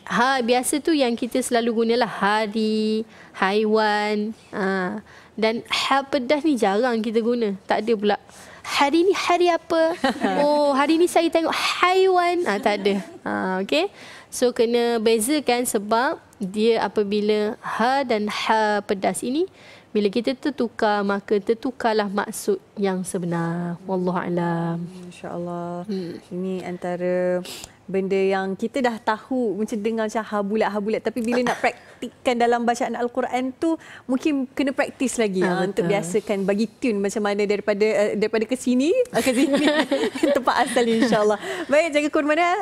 ha biasa tu yang kita selalu guna lah hari, haiwan, ha. dan hal pedas ni jarang kita guna. Tak ada pula. Hari ni hari apa? [LAUGHS] Oh, hari ni saya tengok haiwan. ha, tak ada. Ha okey. So kena bezakan sebab dia apabila ha dan ha pedas ini bila kita tertukar maka tertukarlah maksud yang sebenar. Wallahu alam. insya Hmm. Ini antara benda yang kita dah tahu macam dengar macam habulat-habulat tapi bila nak praktikkan dalam bacaan Al-Quran tu mungkin kena praktis lagi ha, untuk biasakan bagi tune macam mana daripada uh, daripada ke sini [LAUGHS] ke sini [LAUGHS] tempat asal insyaAllah. Baik jaga kurma dah.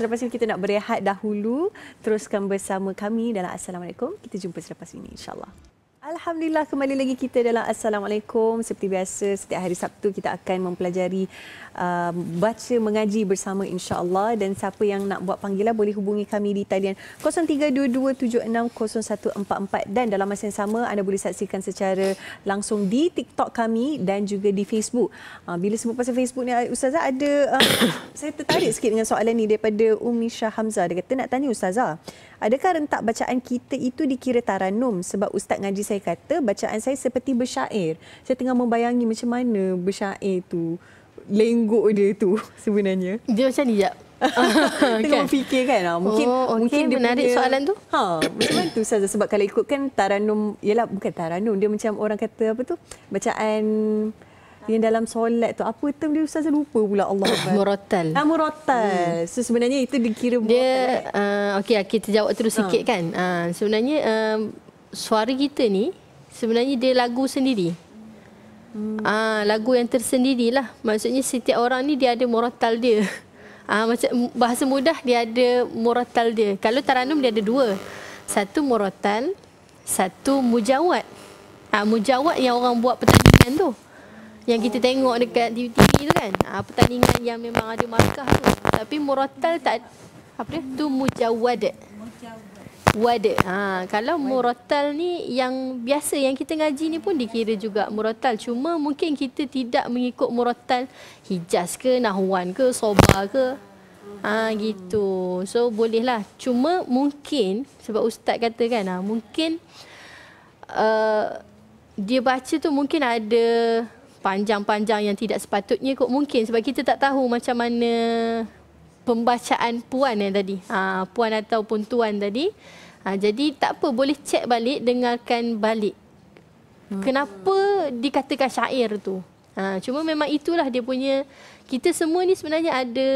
selepas ini kita nak berehat dahulu. Teruskan bersama kami dalam Assalamualaikum. Kita jumpa selepas ini insyaAllah. Alhamdulillah kembali lagi kita dalam Assalamualaikum. Seperti biasa setiap hari Sabtu kita akan mempelajari Um, baca mengaji bersama insyaAllah dan siapa yang nak buat panggilan boleh hubungi kami di talian 0322760144 dan dalam masa yang sama anda boleh saksikan secara langsung di TikTok kami dan juga di Facebook. Ah, bila sebut pasal Facebook ni Ustazah ada ah, [COUGHS] saya tertarik sikit dengan soalan ni daripada Umi Syah Hamzah. Dia kata nak tanya Ustazah adakah rentak bacaan kita itu dikira taranum sebab Ustaz ngaji saya kata bacaan saya seperti bersyair. Saya tengah membayangi macam mana bersyair itu lenggok dia tu sebenarnya. Dia macam ni jap. [LAUGHS] Tengok okay. fikir kan ah, Mungkin oh, okay. mungkin menarik dia, soalan tu ha, Macam mana tu Saza Sebab kalau ikut kan Taranum Yelah bukan Taranum Dia macam orang kata apa tu Bacaan yang dalam solat tu apa term dia ustazah lupa pula Allah [COUGHS] Akbar. Murattal. Ah murattal. Hmm. So sebenarnya itu dikira murattal. Dia a uh, okey ah, kita jawab terus ha. sikit kan. Uh, sebenarnya uh, suara kita ni sebenarnya dia lagu sendiri. Hmm. Ah, lagu yang tersendiri lah. Maksudnya setiap orang ni dia ada moratal dia. [LAUGHS] Ah, macam bahasa mudah dia ada moratal dia. Kalau Taranum dia ada dua. Satu moratal, satu mujawat. Ah, mujawat yang orang buat pertandingan tu. Yang kita tengok dekat TV, tu kan. Ah, pertandingan yang memang ada markah tu. Tapi moratal tak apa dia? Tu mujawad. Mujawad wada. Ha, kalau murattal ni yang biasa yang kita ngaji ni pun dikira juga murattal. Cuma mungkin kita tidak mengikut murattal Hijaz ke Nahwan ke Soba ke. Ha, gitu. So bolehlah. Cuma mungkin sebab ustaz kata kan ha, mungkin uh, dia baca tu mungkin ada panjang-panjang yang tidak sepatutnya kot mungkin sebab kita tak tahu macam mana pembacaan puan yang tadi. Ha, puan ataupun tuan tadi. Ha, jadi tak apa boleh cek balik dengarkan balik. Hmm. Kenapa dikatakan syair tu? Ha, cuma memang itulah dia punya kita semua ni sebenarnya ada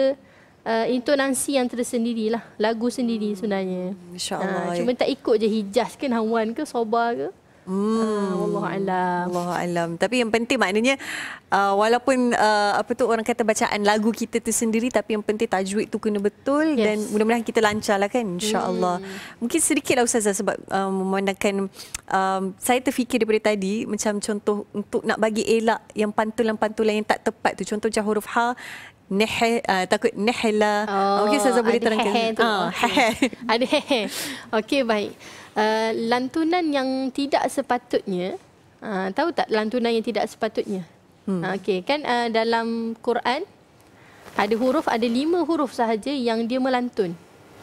uh, intonasi yang tersendiri lah lagu sendiri sebenarnya. Hmm. Ha, cuma ya. tak ikut je hijaz ke nawan ke soba ke. Hmm. Uh, Allah alam. Allah alam. Tapi yang penting maknanya uh, walaupun uh, apa tu orang kata bacaan lagu kita tu sendiri tapi yang penting tajwid tu kena betul yes. dan mudah-mudahan kita lancar lah kan insya-Allah. Hmm. Mungkin sedikitlah ustazah sebab um, memandangkan um, saya terfikir daripada tadi macam contoh untuk nak bagi elak yang pantulan-pantulan yang tak tepat tu contoh macam huruf ha neh uh, takut nehela. oh, ah, okey saya boleh terangkan ha ada hehe Okay, baik Eh, lantunan yang tidak sepatutnya uh, tahu tak lantunan yang tidak sepatutnya hmm. uh, okey kan uh, dalam Quran ada huruf ada lima huruf sahaja yang dia melantun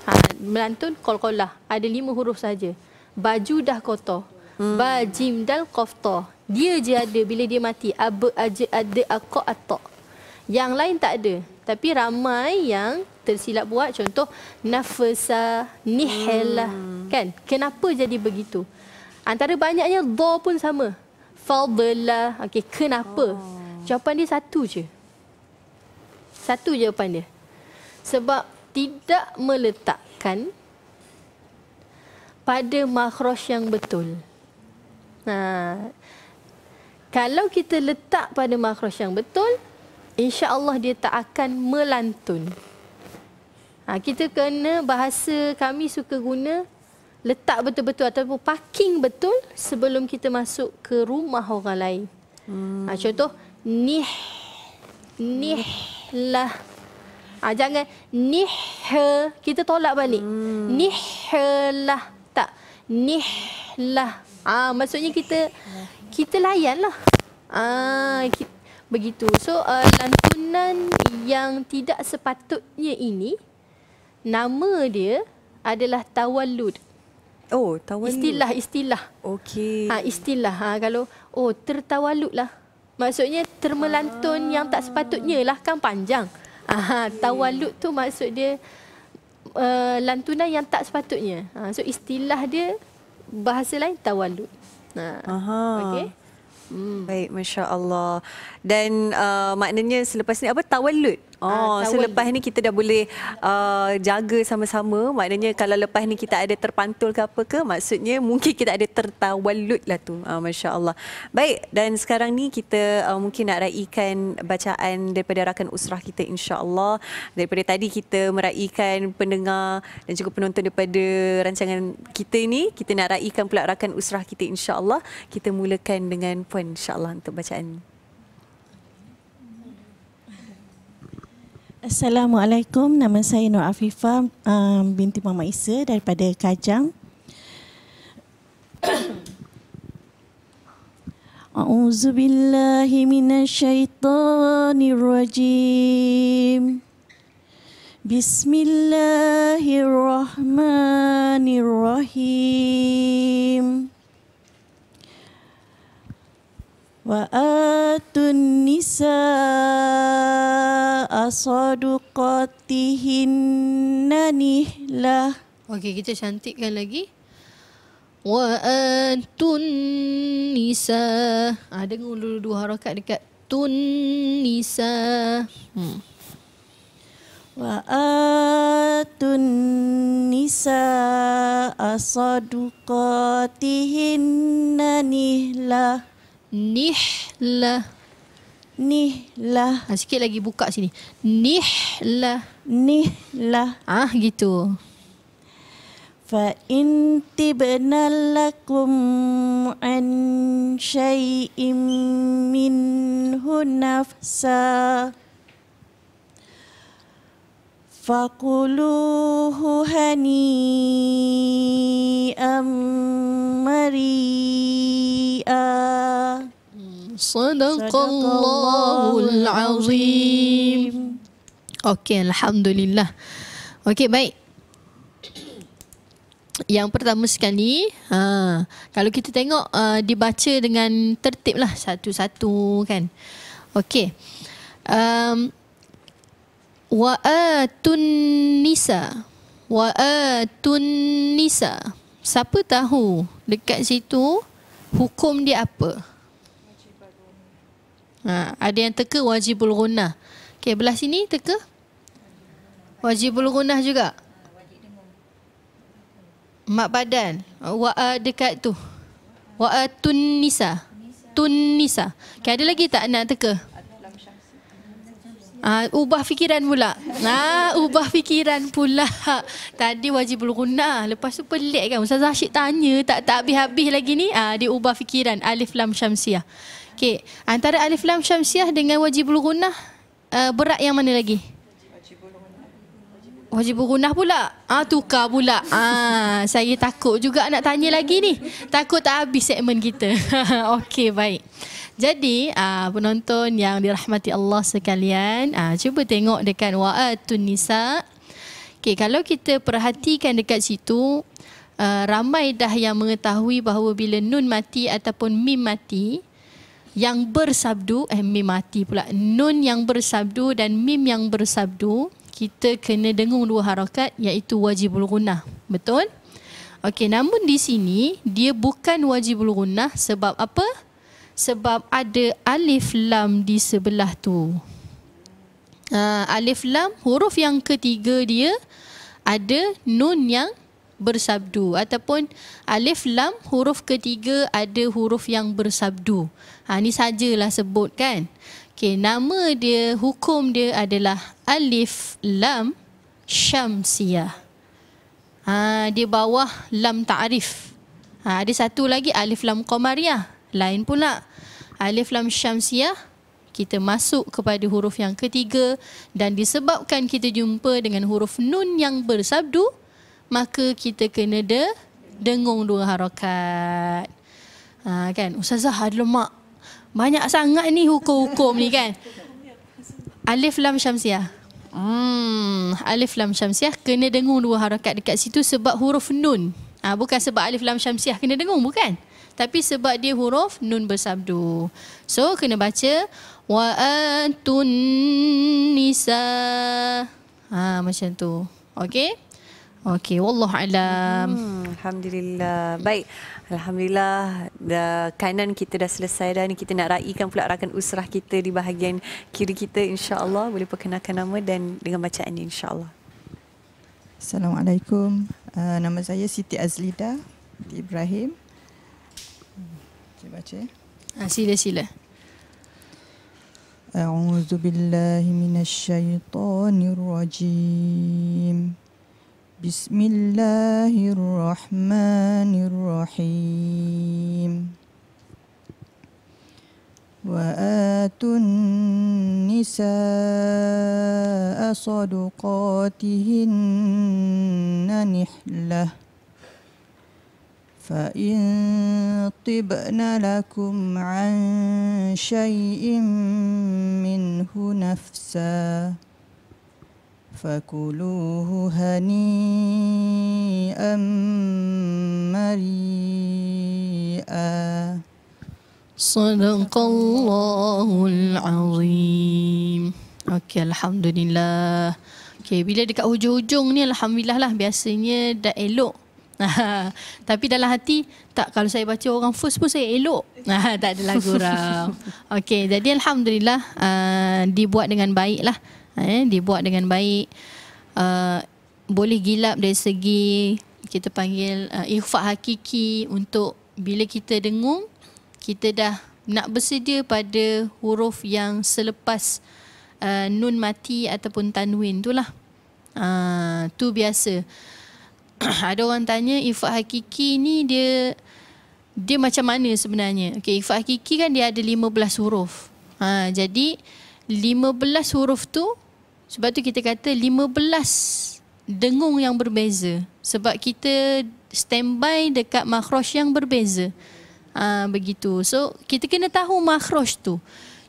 ha, melantun kolah ada lima huruf sahaja baju dah kotor hmm. ba dal kofto. dia je ada bila dia mati Abu aje ada aq atok yang lain tak ada tapi ramai yang tersilap buat contoh nafsa nihlah hmm. kan kenapa jadi begitu antara banyaknya dha pun sama fadla lah. okey kenapa oh. jawapan dia satu je satu jawapan dia sebab tidak meletakkan pada makhraj yang betul ha kalau kita letak pada makhraj yang betul insya-Allah dia tak akan melantun. Ha, kita kena bahasa kami suka guna letak betul-betul ataupun parking betul sebelum kita masuk ke rumah orang lain. Hmm. Ha, contoh, nih, nih lah. Ha, jangan nih kita tolak balik. Hmm. Nih lah tak. Nih lah. Ha, maksudnya kita kita layan lah. Ha, kita, begitu. So uh, lantunan yang tidak sepatutnya ini nama dia adalah tawallud. Oh, tawallud. Istilah, istilah. Okey. Ha, istilah. Ha, kalau, oh, tertawallud lah. Maksudnya, termelantun ah. yang tak sepatutnya lah kan panjang. Ha, ha okay. Tawallud tu maksud dia uh, lantunan yang tak sepatutnya. Ha, so, istilah dia bahasa lain tawallud. Ha. Aha. Okey. Hmm. Baik, Masya Allah dan uh, maknanya selepas ni apa tawallud ah, Oh, ah, selepas ni kita dah boleh uh, jaga sama-sama. Maknanya kalau lepas ni kita ada terpantul ke apa ke, maksudnya mungkin kita ada tertawalut lah tu. Uh, ah, Masya Allah. Baik, dan sekarang ni kita uh, mungkin nak raikan bacaan daripada rakan usrah kita insya Allah. Daripada tadi kita meraihkan pendengar dan juga penonton daripada rancangan kita ni, kita nak raikan pula rakan usrah kita insya Allah. Kita mulakan dengan Puan insya Allah untuk bacaan. Assalamualaikum, nama saya Nur Afifah um, binti Mama Isa daripada Kajang. [COUGHS] A'udzu billahi minasyaitonir rajim. Bismillahirrahmanirrahim. وآتوا النساء nanih lah. Okay, kita cantikkan lagi. وَآتُوا النِّسَى ah, Dengar dulu dua harokat dekat tunisa. Hmm. وَآتُوا النِّسَاءَ nanih lah. Nihla. Nihla. Ha, sikit lagi buka sini. Nihla. Nihla. Ah, ha, gitu. Fa inti lakum an syai'im min hunafsa. فَقُلُوهُ هَنِيئًا مَرِيئًا صدق الله العظيم Okay, Alhamdulillah. Okay, baik. Yang pertama sekali, ha, kalau kita tengok, uh, dibaca dengan tertib lah satu-satu kan. Okay. Um, Wa'atun Nisa Wa'atun Nisa Siapa tahu dekat situ hukum dia apa? Ha, ada yang teka wajibul gunah. Okey, belah sini teka. Wajibul gunah juga. Mak badan. Wa dekat tu. Wa tun nisa. Tun nisa. Okay, ada lagi tak nak teka? Uh, ubah fikiran pula. Nah, ubah fikiran pula. Tadi wajib lunak, lepas tu pelik kan. Ustaz Rashid tanya tak tak habis-habis lagi ni. Ah dia ubah fikiran Alif Lam Syamsiah. okay antara Alif Lam Syamsiah dengan wajib lunak uh, ah, berat yang mana lagi? Wajib gunah pula. ha, tukar pula. ha, saya takut juga nak tanya lagi ni. Takut tak habis segmen kita. [LAUGHS] Okey, baik. Jadi uh, penonton yang dirahmati Allah sekalian, uh, cuba tengok dekat Wa'atun Nisa. Okay, kalau kita perhatikan dekat situ, uh, ramai dah yang mengetahui bahawa bila nun mati ataupun mim mati, yang bersabdu, eh mim mati pula, nun yang bersabdu dan mim yang bersabdu, kita kena dengung dua harakat iaitu wajibul gunah. Betul? Okey, namun di sini, dia bukan wajibul gunah sebab Apa? sebab ada alif lam di sebelah tu. Uh, alif lam huruf yang ketiga dia ada nun yang bersabdu ataupun alif lam huruf ketiga ada huruf yang bersabdu. Ha ni sajalah sebut kan. Okey nama dia hukum dia adalah alif lam syamsiah. Ha dia bawah lam ta'rif. Ha ada satu lagi alif lam qamariah. Lain pula Alif Lam Syamsiah kita masuk kepada huruf yang ketiga dan disebabkan kita jumpa dengan huruf nun yang bersabdu maka kita kena de dengung dua harakat. Ha, kan ustazah adalah mak banyak sangat ni hukum-hukum ni kan. Alif lam syamsiah. Hmm, alif lam syamsiah kena dengung dua harakat dekat situ sebab huruf nun. Ah ha, bukan sebab alif lam syamsiah kena dengung bukan? tapi sebab dia huruf nun bersabdu. So kena baca wa antun nisa. Ha macam tu. Okey. Okey, wallahu alam. Hmm, alhamdulillah. Baik. Alhamdulillah dah kanan kita dah selesai dan kita nak raikan pula rakan usrah kita di bahagian kiri kita insya-Allah boleh perkenalkan nama dan dengan bacaan ini insya-Allah. Assalamualaikum. Uh, nama saya Siti Azlida Ibrahim. آه، أعوذ بالله من الشيطان الرجيم بسم الله الرحمن الرحيم وآتوا النساء صدقاتهن نحلةً فإن طبن لكم عن شيء منه نفسا فكلوه هنيئا مريئا صدق الله العظيم أوكي الحمد لله Okay, bila dekat hujung-hujung ni Alhamdulillah lah Biasanya dah elok [LAUGHS] Tapi dalam hati tak kalau saya baca orang first pun saya elok. [LAUGHS] tak ada lagu raw. [LAUGHS] Okey, jadi alhamdulillah uh, dibuat dengan baiklah. Eh, dibuat dengan baik. Uh, boleh gilap dari segi kita panggil uh, ikhfa hakiki untuk bila kita dengung kita dah nak bersedia pada huruf yang selepas uh, nun mati ataupun tanwin itulah. Ah uh, tu biasa. [CLEARS THROAT] ada orang tanya infak hakiki ni dia dia macam mana sebenarnya? Okey, infak hakiki kan dia ada 15 huruf. Ha, jadi 15 huruf tu sebab tu kita kata 15 dengung yang berbeza sebab kita standby dekat makhraj yang berbeza. Ha, begitu. So kita kena tahu makhraj tu.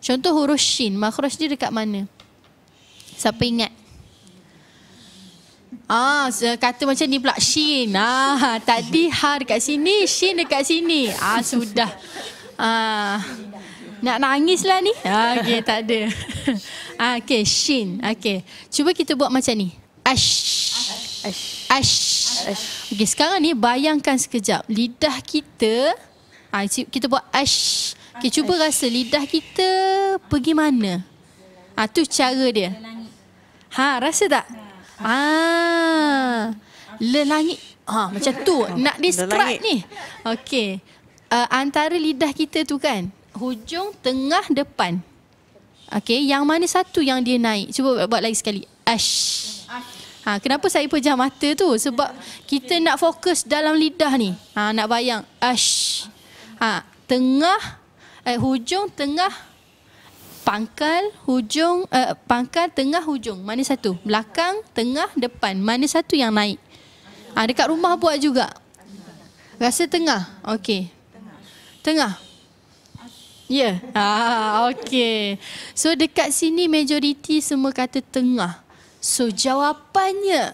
Contoh huruf shin, makhraj dia dekat mana? Siapa ingat? Ah, kata macam ni pula Shin. Ah, tadi ha dekat sini, Shin dekat sini. Ah, sudah. Ah. Nak nangislah ni. Ah, okey, tak ada. [LAUGHS] Ah, okey, Shin. Okey. Cuba kita buat macam ni. Ash. Ash. Ash. Ash. Okey, sekarang ni bayangkan sekejap lidah kita Ah, kita buat ash. Okey, cuba rasa lidah kita pergi mana. Ah, tu cara dia. Ha, rasa tak? Ah, lelangi, Ah, ha, macam tu. Oh, nak describe ni. Okey. Uh, antara lidah kita tu kan. Hujung, tengah, depan. Okey. Yang mana satu yang dia naik. Cuba buat lagi sekali. Ash. Ha, kenapa saya pejam mata tu? Sebab kita nak fokus dalam lidah ni. Ha, nak bayang. Ash. Ha, tengah. Eh, hujung, tengah, pangkal hujung uh, pangkal tengah hujung mana satu belakang tengah depan mana satu yang naik ah uh, dekat rumah buat juga rasa tengah okey tengah ya yeah. ah okey so dekat sini majoriti semua kata tengah so jawapannya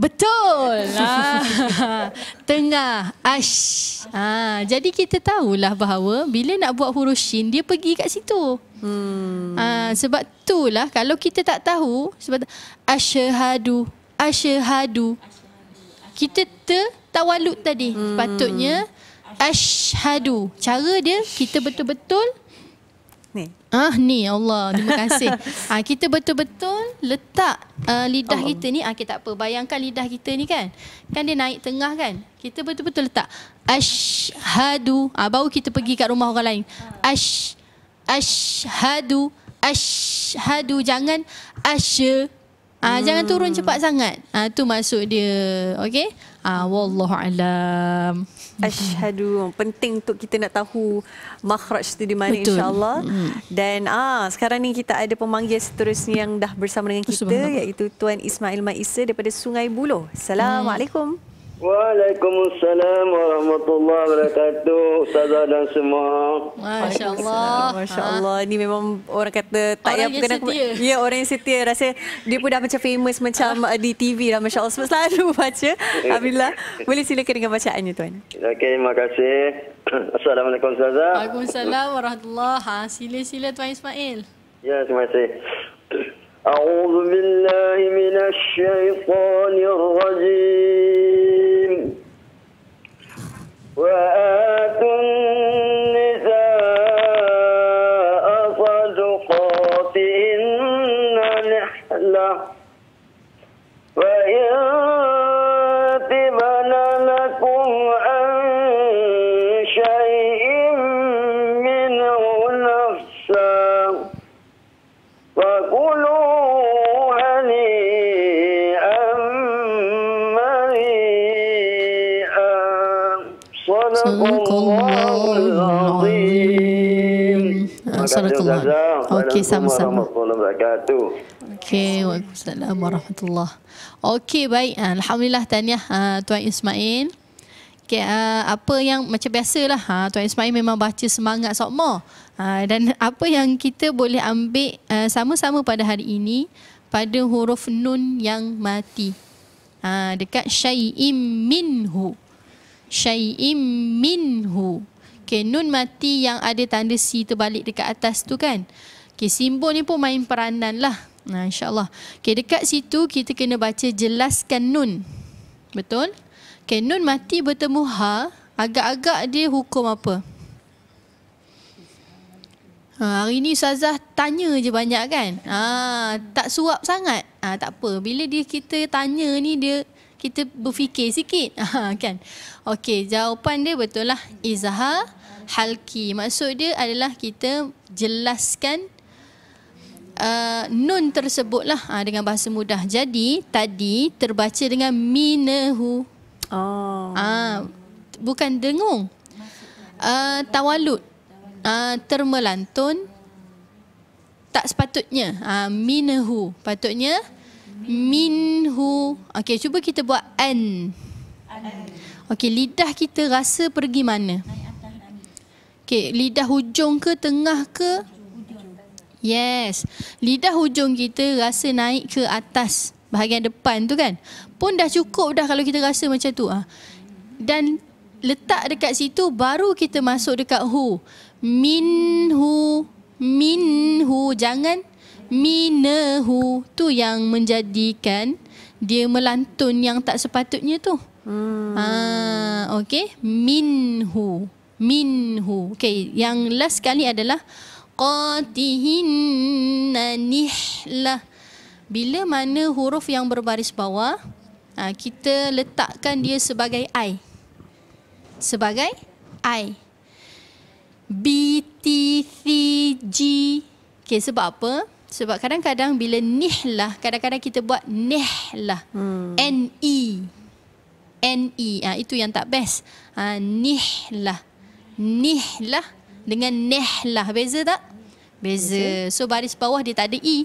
Betul. lah [LAUGHS] Tengah. Ash. Ha. Ah, jadi kita tahulah bahawa bila nak buat huruf Shin, dia pergi kat situ. Hmm. Ha. Sebab itulah kalau kita tak tahu, sebab Ashahadu. Ashahadu. Kita ter tawalut tadi. Hmm. Patutnya Ashadu. Cara dia kita betul-betul Ah ni Allah terima kasih. [LAUGHS] ah kita betul-betul letak uh, lidah Allah. kita ni ah kita tak apa bayangkan lidah kita ni kan. Kan dia naik tengah kan. Kita betul-betul letak asyhadu ah baru kita pergi kat rumah orang lain. Asy asyhadu asyhadu jangan asy ah hmm. jangan turun cepat sangat. Ah tu maksud dia. Okey. Ah wallahu alam. [LAUGHS] asyhadu penting untuk kita nak tahu makhraj tu di mana insyaallah hmm. dan ah sekarang ni kita ada pemanggil seterusnya yang dah bersama dengan kita iaitu tuan Ismail Maisa daripada Sungai Buloh. Assalamualaikum. Hmm. Waalaikumsalam warahmatullahi wabarakatuh Ustazah dan semua Masya Allah Masya Allah ha. Ni memang orang kata tak Orang yang, yang setia Ya orang yang setia Rasa dia pun dah macam famous Macam ha. [LAUGHS] di TV lah Masya Allah selalu [LAUGHS] baca eh. Alhamdulillah Boleh silakan dengan bacaannya tuan Okay, terima kasih [CLEARS THROAT] Assalamualaikum Ustazah Waalaikumsalam warahmatullahi ha. Sila-sila tuan Ismail Ya terima kasih [CLEARS THROAT] أعوذ بالله من الشيطان الرجيم وآتوا النساء صدقاتهن نحلة وإن تبن لكم أن Assalamualaikum. Okey, sama-sama. Okey, waalaikumsalam warahmatullahi wabarakatuh. Okey, baik. Ah, Alhamdulillah tahniah ah, Tuan Ismail. Okay, uh, ah, apa yang macam biasalah ha, Tuan Ismail memang baca semangat sokmo ha, dan apa yang kita boleh ambil uh, sama-sama pada hari ini pada huruf nun yang mati ha, dekat syai'im minhu syai'im minhu Okey, nun mati yang ada tanda si terbalik dekat atas tu kan. Okey, simbol ni pun main peranan lah. Nah, insyaAllah. Okey, dekat situ kita kena baca jelaskan nun. Betul? Okey, nun mati bertemu ha. Agak-agak dia hukum apa? Ha, hari ni Ustazah tanya je banyak kan. Ha, tak suap sangat. Ha, tak apa. Bila dia kita tanya ni dia kita berfikir sikit [LAUGHS] ha, kan. Okey, jawapan dia betul lah. Izhar halki maksud dia adalah kita jelaskan uh, nun tersebutlah uh, dengan bahasa mudah jadi tadi terbaca dengan minahu oh ah uh, bukan dengung uh, tawalud uh, termelantun tak sepatutnya uh, minahu patutnya minhu okey cuba kita buat an okey lidah kita rasa pergi mana Okey, lidah hujung ke tengah ke? Yes. Lidah hujung kita rasa naik ke atas bahagian depan tu kan? Pun dah cukup dah kalau kita rasa macam tu ah. Dan letak dekat situ baru kita masuk dekat hu. Min hu, min hu jangan minahu tu yang menjadikan dia melantun yang tak sepatutnya tu. Hmm. Ha, okey. Minhu minhu. okay. yang last kali adalah qatihinna nihlah. Bila mana huruf yang berbaris bawah, ha, kita letakkan dia sebagai I. Sebagai I. B, T, C, G. Okay, sebab apa? Sebab kadang-kadang bila nihlah, kadang-kadang kita buat nihlah. Hmm. N, E. N, E. Ha, itu yang tak best. Ha, nihlah nihlah dengan nehlah. Beza tak? Beza. So baris bawah dia tak ada i. E.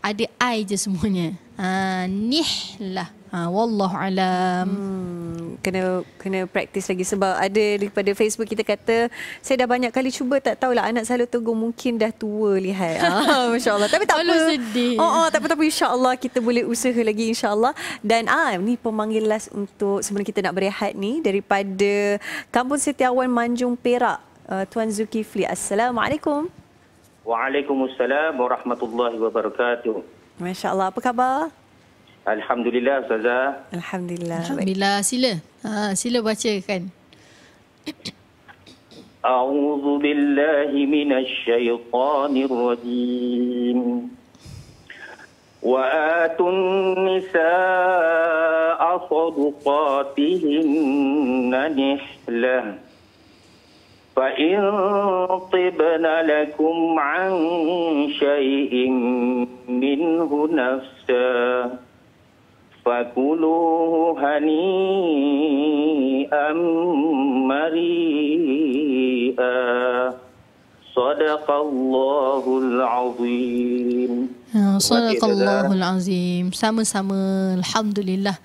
Ada i je semuanya. Ha, nihlah. Ha, wallahu alam. Hmm, kena kena praktis lagi sebab ada daripada Facebook kita kata saya dah banyak kali cuba tak tahulah anak selalu tegur mungkin dah tua lihat. [LAUGHS] Ah, masya-Allah. Tapi tak Walau apa. Sedih. Oh, oh, tak apa-apa insya-Allah kita boleh usaha lagi insya-Allah. Dan ah ni pemanggil last untuk sebenarnya kita nak berehat ni daripada Kampung Setiawan Manjung Perak. Uh, Tuan Zulkifli. Assalamualaikum. Waalaikumsalam warahmatullahi wabarakatuh. Masya-Allah. Apa khabar? Alhamdulillah Ustazah. Alhamdulillah. Alhamdulillah. Sila. Ha, sila bacakan. [COUGHS] A'udhu billahi minash shaytanir rajim. وآتوا النساء صدقاتهن نحلة فإن طبن لكم عن شيء منه نفساً فكلوا هنيئا مريئا صدق الله العظيم صدق الله العظيم سامي سامي الحمد لله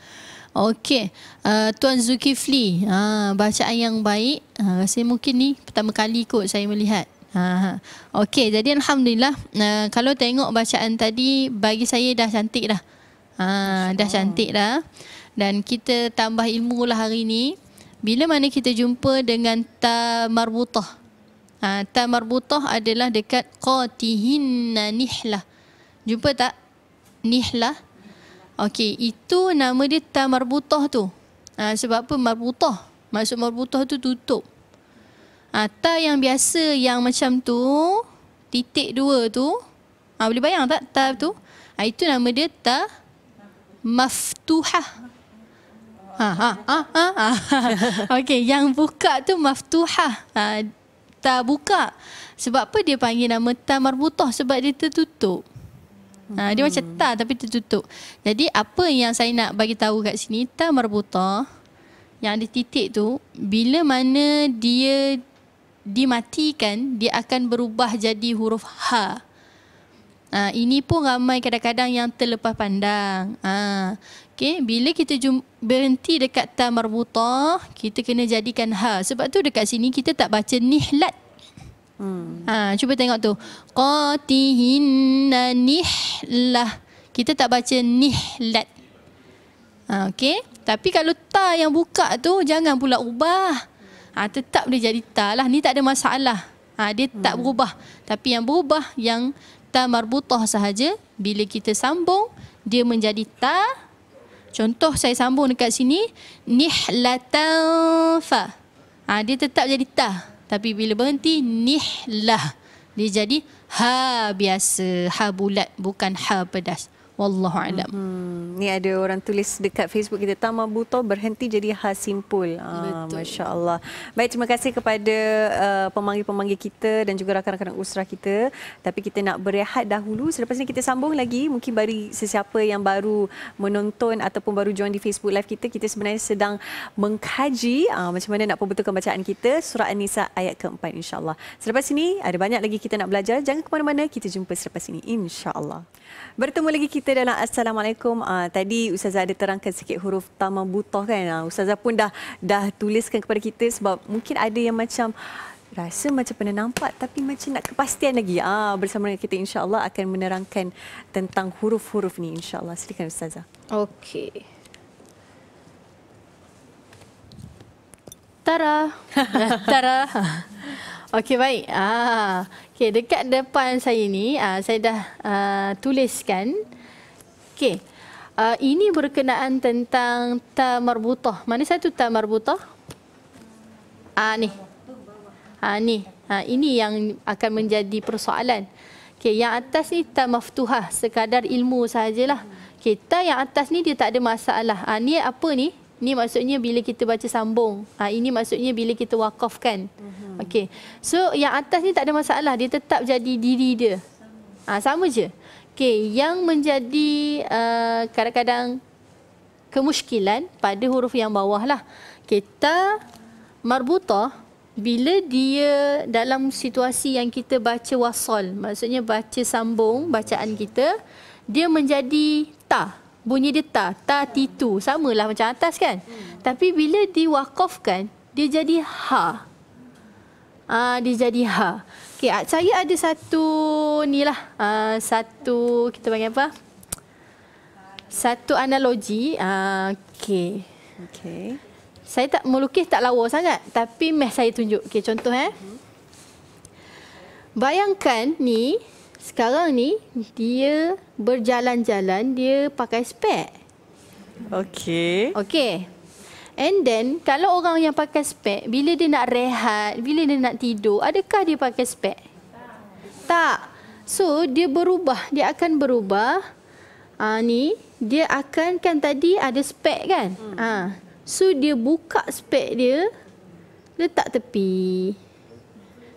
Okey, uh, Tuan Zulkifli, ha, bacaan yang baik. Ha, rasa mungkin ni pertama kali kot saya melihat. Ha, Okey, jadi Alhamdulillah. Uh, kalau tengok bacaan tadi, bagi saya dah cantik dah. Ha, dah cantik dah. Dan kita tambah ilmu lah hari ini Bila mana kita jumpa dengan ta marbutah. Ha, ta marbutah adalah dekat qatihinna nihlah. Jumpa tak? Nihlah. Okey, itu nama dia ta marbutah tu. Ha, sebab apa marbutah? Maksud marbutah tu tutup. Ha, ta yang biasa yang macam tu, titik dua tu. Ha, boleh bayang tak ta tu? Ha, itu nama dia ta maftuha. Ha, ha, ha, ha. ha. [LAUGHS] Okey, yang buka tu maftuha. Ha, tak buka. Sebab apa dia panggil nama ta marbutah? Sebab dia tertutup. Ha, dia macam hmm. ta tapi tertutup. Jadi apa yang saya nak bagi tahu kat sini, ta marbutah yang ada titik tu, bila mana dia dimatikan, dia akan berubah jadi huruf ha. Ha. Uh, ini pun ramai kadang-kadang yang terlepas pandang. Uh, ha, okay. Bila kita berhenti dekat tamarbutah, kita kena jadikan ha. Sebab tu dekat sini kita tak baca nihlat. Hmm. Ha, cuba tengok tu. Qatihinna nihlah. Kita tak baca nihlat. Ha, okay. Tapi kalau ta yang buka tu, jangan pula ubah. Ha, tetap dia jadi ta lah. Ni tak ada masalah. Ha, dia tak hmm. Tapi yang berubah, yang ta marbutah sahaja bila kita sambung dia menjadi ta contoh saya sambung dekat sini nihlatan fa ha, dia tetap jadi ta tapi bila berhenti nihlah dia jadi ha biasa ha bulat bukan ha pedas Wallahu hmm, alam. Hmm. Ni ada orang tulis dekat Facebook kita Tama Buto berhenti jadi Hasimpul. Ah, Masya Allah. Baik terima kasih kepada uh, pemanggil-pemanggil kita dan juga rakan-rakan usrah kita. Tapi kita nak berehat dahulu. Selepas ini kita sambung lagi. Mungkin bagi sesiapa yang baru menonton ataupun baru join di Facebook live kita, kita sebenarnya sedang mengkaji uh, macam mana nak perbetulkan bacaan kita surah An-Nisa ayat keempat insya Allah. Selepas ini ada banyak lagi kita nak belajar. Jangan ke mana-mana. Kita jumpa selepas ini insya Allah. Bertemu lagi kita dalam Assalamualaikum. Uh, tadi Ustazah ada terangkan sikit huruf tamah butoh kan. Uh, Ustazah pun dah dah tuliskan kepada kita sebab mungkin ada yang macam rasa macam pernah nampak tapi macam nak kepastian lagi. Ah uh, bersama dengan kita insya-Allah akan menerangkan tentang huruf-huruf ni insya-Allah. Silakan Ustazah. Okey. Tara. [LAUGHS] Tara. Okey baik. Ah Okey, dekat depan saya ni, uh, saya dah uh, tuliskan. Okey. Uh, ini berkenaan tentang ta Mana satu ta Ah uh, ni. Ah uh, ni. Ha, ini yang akan menjadi persoalan. Okey, yang atas ni ta sekadar ilmu sajalah. Okey, ta yang atas ni dia tak ada masalah. Ah ni apa ni? Ini maksudnya bila kita baca sambung. Ha, ini maksudnya bila kita wakafkan. Mm-hmm. Okey. So yang atas ni tak ada masalah. Dia tetap jadi diri dia. Sama, ha, sama je. Okay, Yang menjadi uh, kadang-kadang kemuskilan pada huruf yang bawah lah. Kita marbutah bila dia dalam situasi yang kita baca wasol. Maksudnya baca sambung bacaan kita. Dia menjadi ta bunyi dia ta, ta titu. Sama lah macam atas kan. Hmm. Tapi bila diwakafkan, dia jadi ha. Ah, dia jadi ha. Okay, ah, saya ada satu ni lah. Ah, satu, kita panggil apa? Satu analogi. Ah, okay. Okay. Saya tak melukis tak lawa sangat. Tapi meh saya tunjuk. Okay, contoh eh. Hmm. Bayangkan ni, sekarang ni dia berjalan-jalan dia pakai spek. Okey. Okey. And then kalau orang yang pakai spek bila dia nak rehat, bila dia nak tidur, adakah dia pakai spek? Tak. So dia berubah, dia akan berubah. Ah ha, ni dia akan kan tadi ada spek kan? Hmm. Ah. Ha. So dia buka spek dia letak tepi.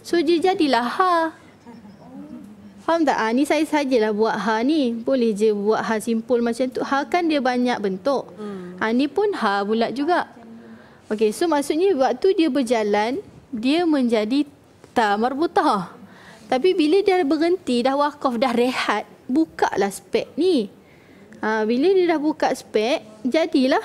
So dia jadilah ha. Faham tak? Ha, ni saya sajalah buat ha ni. Boleh je buat ha simpul macam tu. Ha kan dia banyak bentuk. Ha ni pun ha bulat juga. Okey, so maksudnya waktu dia berjalan, dia menjadi ta marbutah. Tapi bila dia berhenti, dah wakaf, dah rehat, bukalah spek ni. Ha, bila dia dah buka spek, jadilah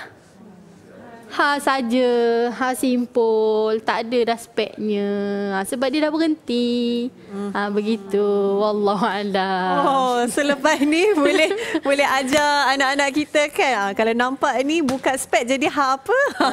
Ha saja, ha simpul, tak ada dah speknya. Ha, sebab dia dah berhenti. Ha begitu, wallahu alam. Oh, selepas ni [LAUGHS] boleh boleh ajar anak-anak kita kan. Ha, kalau nampak ni buka spek jadi ha apa? Ha.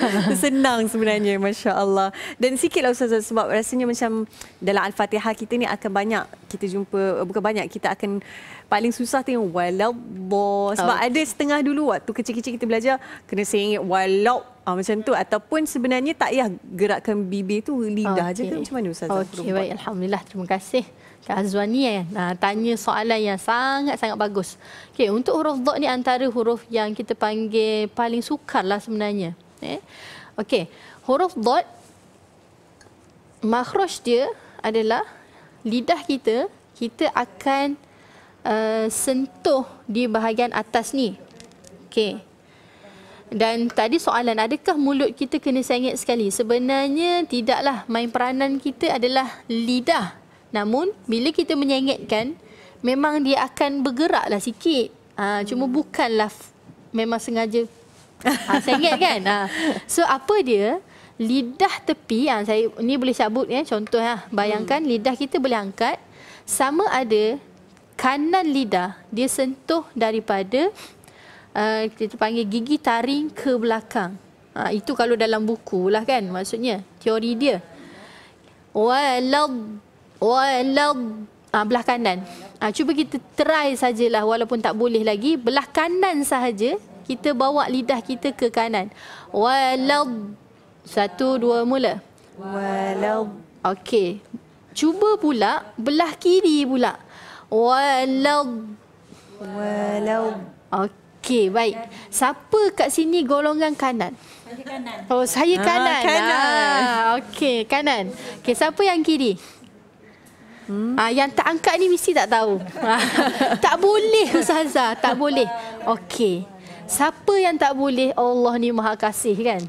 [LAUGHS] Senang sebenarnya, masya-Allah. Dan sikitlah ustazah sebab rasanya macam dalam al-Fatihah kita ni akan banyak kita jumpa bukan banyak kita akan paling susah tengok walaupun sebab oh. ada setengah dulu waktu kecil-kecil kita belajar kena sengit walau Ah, macam tu ataupun sebenarnya tak payah gerakkan bibir tu lidah okay. je ke macam mana Ustazah? Okey baik Alhamdulillah terima kasih Kak Azwani eh. Nah, tanya soalan yang sangat-sangat bagus. Okey untuk huruf dot ni antara huruf yang kita panggil paling sukar lah sebenarnya. Eh? Okey huruf dot makhraj dia adalah lidah kita kita akan Uh, sentuh di bahagian atas ni. Okey. Dan tadi soalan, adakah mulut kita kena sengit sekali? Sebenarnya tidaklah. Main peranan kita adalah lidah. Namun, bila kita menyengitkan, memang dia akan bergeraklah sikit. Ha, hmm. Cuma bukanlah memang sengaja ha, sengit kan? Ha. [LAUGHS] So, apa dia? Lidah tepi, ha, saya ni boleh cabut ya, contoh. Ha. Bayangkan hmm. lidah kita boleh angkat. Sama ada kanan lidah dia sentuh daripada uh, kita panggil gigi taring ke belakang. Ha, itu kalau dalam buku lah kan maksudnya teori dia. Walad walad ha, belah kanan. Ha, cuba kita try sajalah walaupun tak boleh lagi belah kanan sahaja kita bawa lidah kita ke kanan. Walad satu dua mula. Walad. Okey. Cuba pula belah kiri pula. Walau. Walau. Okey, baik. Siapa kat sini golongan kanan? Saya kanan. Oh, saya ah, kanan. Ah, kanan. Ah, Okey, kanan. Okey, siapa yang kiri? Hmm. Ah, yang tak angkat ni mesti tak tahu. [LAUGHS] tak boleh, Ustazah. Tak boleh. Okey. Siapa yang tak boleh? Allah ni maha kasih kan?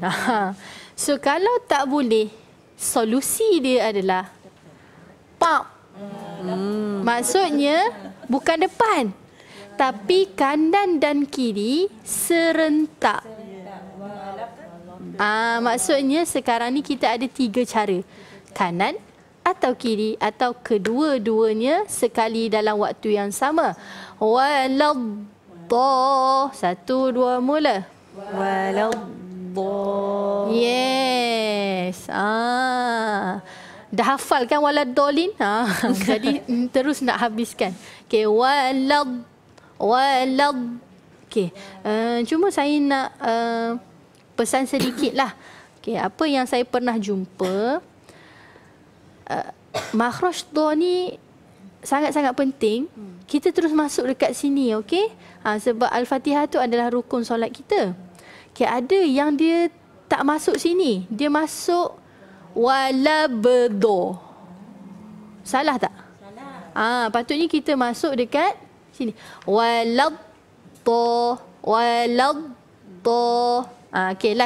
[LAUGHS] so, kalau tak boleh, solusi dia adalah... Pak. Hmm. Maksudnya bukan depan tapi kanan dan kiri serentak. Ah maksudnya sekarang ni kita ada tiga cara. Kanan atau kiri atau kedua-duanya sekali dalam waktu yang sama. Waladdah. Satu, dua, mula. Waladdah. Yes. Ah dah hafal kan walad dolin ha [LAUGHS] jadi terus nak habiskan Okay, walad, walad. Okay, uh, eh, cuma saya nak uh, pesan sedikit lah [COUGHS] Okay, apa yang saya pernah jumpa uh, makhraj do ni sangat-sangat penting hmm. kita terus masuk dekat sini okay? ha, sebab al-fatihah tu adalah rukun solat kita Okay, ada yang dia tak masuk sini dia masuk Wala bedo, Salah tak? Salah. Ah, patutnya kita masuk dekat sini. Wala Walabdo. Walabdo. Ah, okay,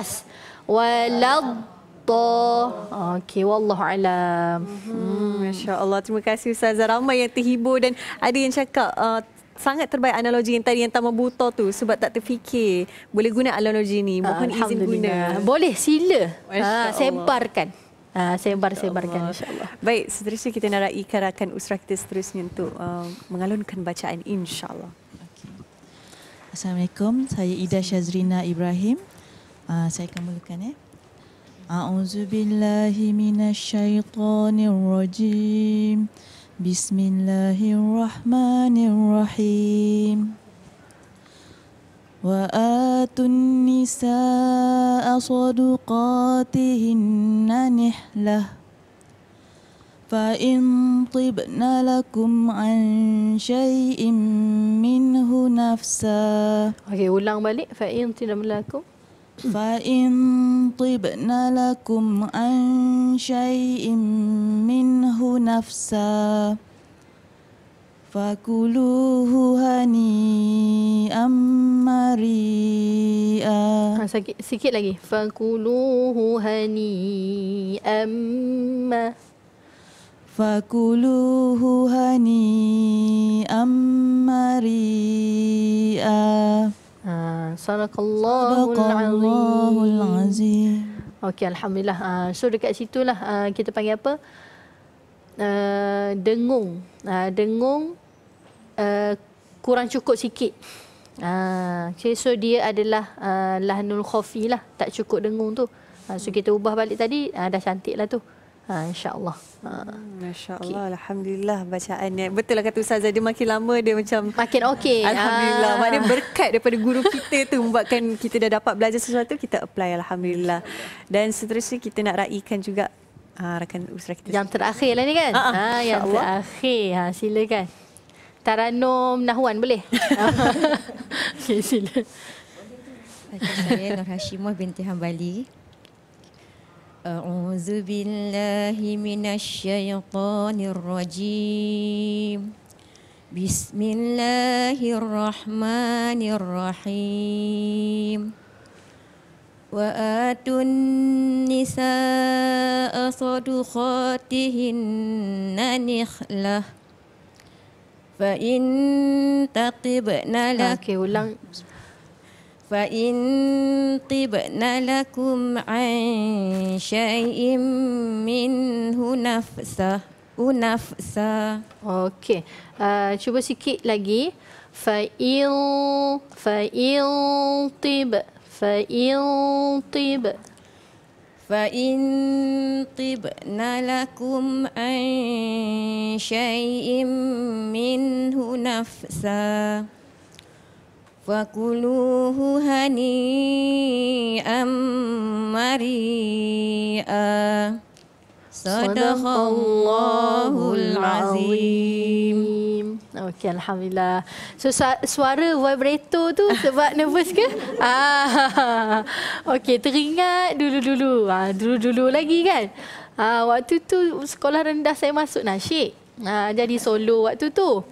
Wala to, ah, Okay, Wallahualam. Hmm. Masya Allah. Terima kasih Ustazah ramai yang terhibur dan ada yang cakap uh, Sangat terbaik analogi yang tadi yang tamah buta tu sebab tak terfikir boleh guna analogi ni. Mohon izin guna. Boleh, sila. Ha, sebarkan. Ah, sebar-sebarkan Allah. Baik, seterusnya kita nak ikarakan usrah kita seterusnya untuk uh, mengalunkan bacaan insyaallah. Okay. Assalamualaikum. Saya Ida Syazrina Ibrahim. Uh, saya akan mulakan eh. A'udzu billahi minasyaitonir rajim. Bismillahirrahmanirrahim. وآتوا النساء صدقاتهن نحلة فإن طبن لكم عن شيء منه نفسا أوكي ولان بالي فإن طبن لكم فإن طبن لكم عن شيء منه نفسا Fakuluhu hani ammaria. Ha, sikit lagi. Fakuluhu hani amma. Fakuluhu hani ammaria. Ha, sadaqallahu al-azim. Okey, Alhamdulillah. Ha, so, dekat situlah ha, kita panggil apa? Uh, dengung uh, dengung Eh, kurang cukup sikit. Ah, uh, so dia adalah uh, lahnul khafi lah, tak cukup dengung tu. Uh, so kita ubah balik tadi, uh, dah cantik lah tu. Ha, InsyaAllah ha. Hmm, MasyaAllah okay. Alhamdulillah bacaannya Betul lah kata Ustazah Dia makin lama Dia macam Makin okey [LAUGHS] Alhamdulillah ha. Maknanya berkat daripada guru kita tu Membuatkan kita dah dapat Belajar sesuatu Kita apply Alhamdulillah Dan seterusnya Kita nak raikan juga ha, Rakan usrah kita Yang terakhir lah ni kan ha, ha, Yang terakhir ha, Silakan Taranum Nahuan boleh? okay, sila. Saya Nur Hashimah binti Hanbali. أعوذ بالله من الشيطان الرجيم بسم الله الرحمن الرحيم وآتوا النساء صدقاتهن نخله fa in taqibna lak okay, ulang fa in tibna lakum ain shay'in minhu nafsa unafsa okey uh, cuba sikit lagi fa il fa il tib fa il tib فإن طبن لكم عن شيء منه نفسا فكلوه هنيئا مريئا Sadaqallahul Azim. Okay Alhamdulillah. So, suara vibrato tu sebab nervous ke? [LAUGHS] Ah, [LAUGHS] Okay. teringat dulu-dulu. Ah, dulu-dulu lagi kan? Ah, waktu tu sekolah rendah saya masuk nasyik. Ah, jadi solo waktu tu.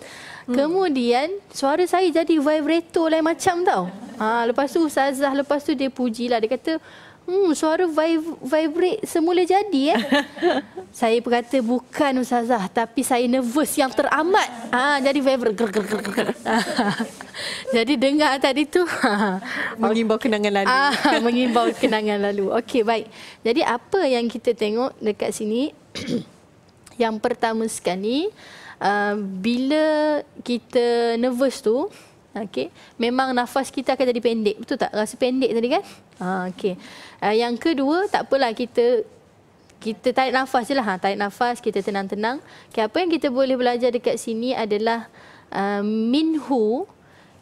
Hmm. Kemudian suara saya jadi vibrato lain macam tau. Ah, lepas tu Ustazah lepas tu dia lah Dia kata, Hmm, suara vib- vibrate semula jadi eh. [LAUGHS] saya berkata bukan ustazah tapi saya nervous yang teramat. Ha, jadi vibrate. [LAUGHS] jadi dengar tadi tu. [LAUGHS] mengimbau kenangan lalu. Ah, mengimbau kenangan lalu. Okey baik. Jadi apa yang kita tengok dekat sini. [CLEARS THROAT] yang pertama sekali. Uh, bila kita nervous tu. Okey. Memang nafas kita akan jadi pendek. Betul tak? Rasa pendek tadi kan? Ha okey. Uh, yang kedua, tak apalah kita kita tarik nafas jelah. Ha tarik nafas, kita tenang-tenang. Okey, apa yang kita boleh belajar dekat sini adalah uh, minhu.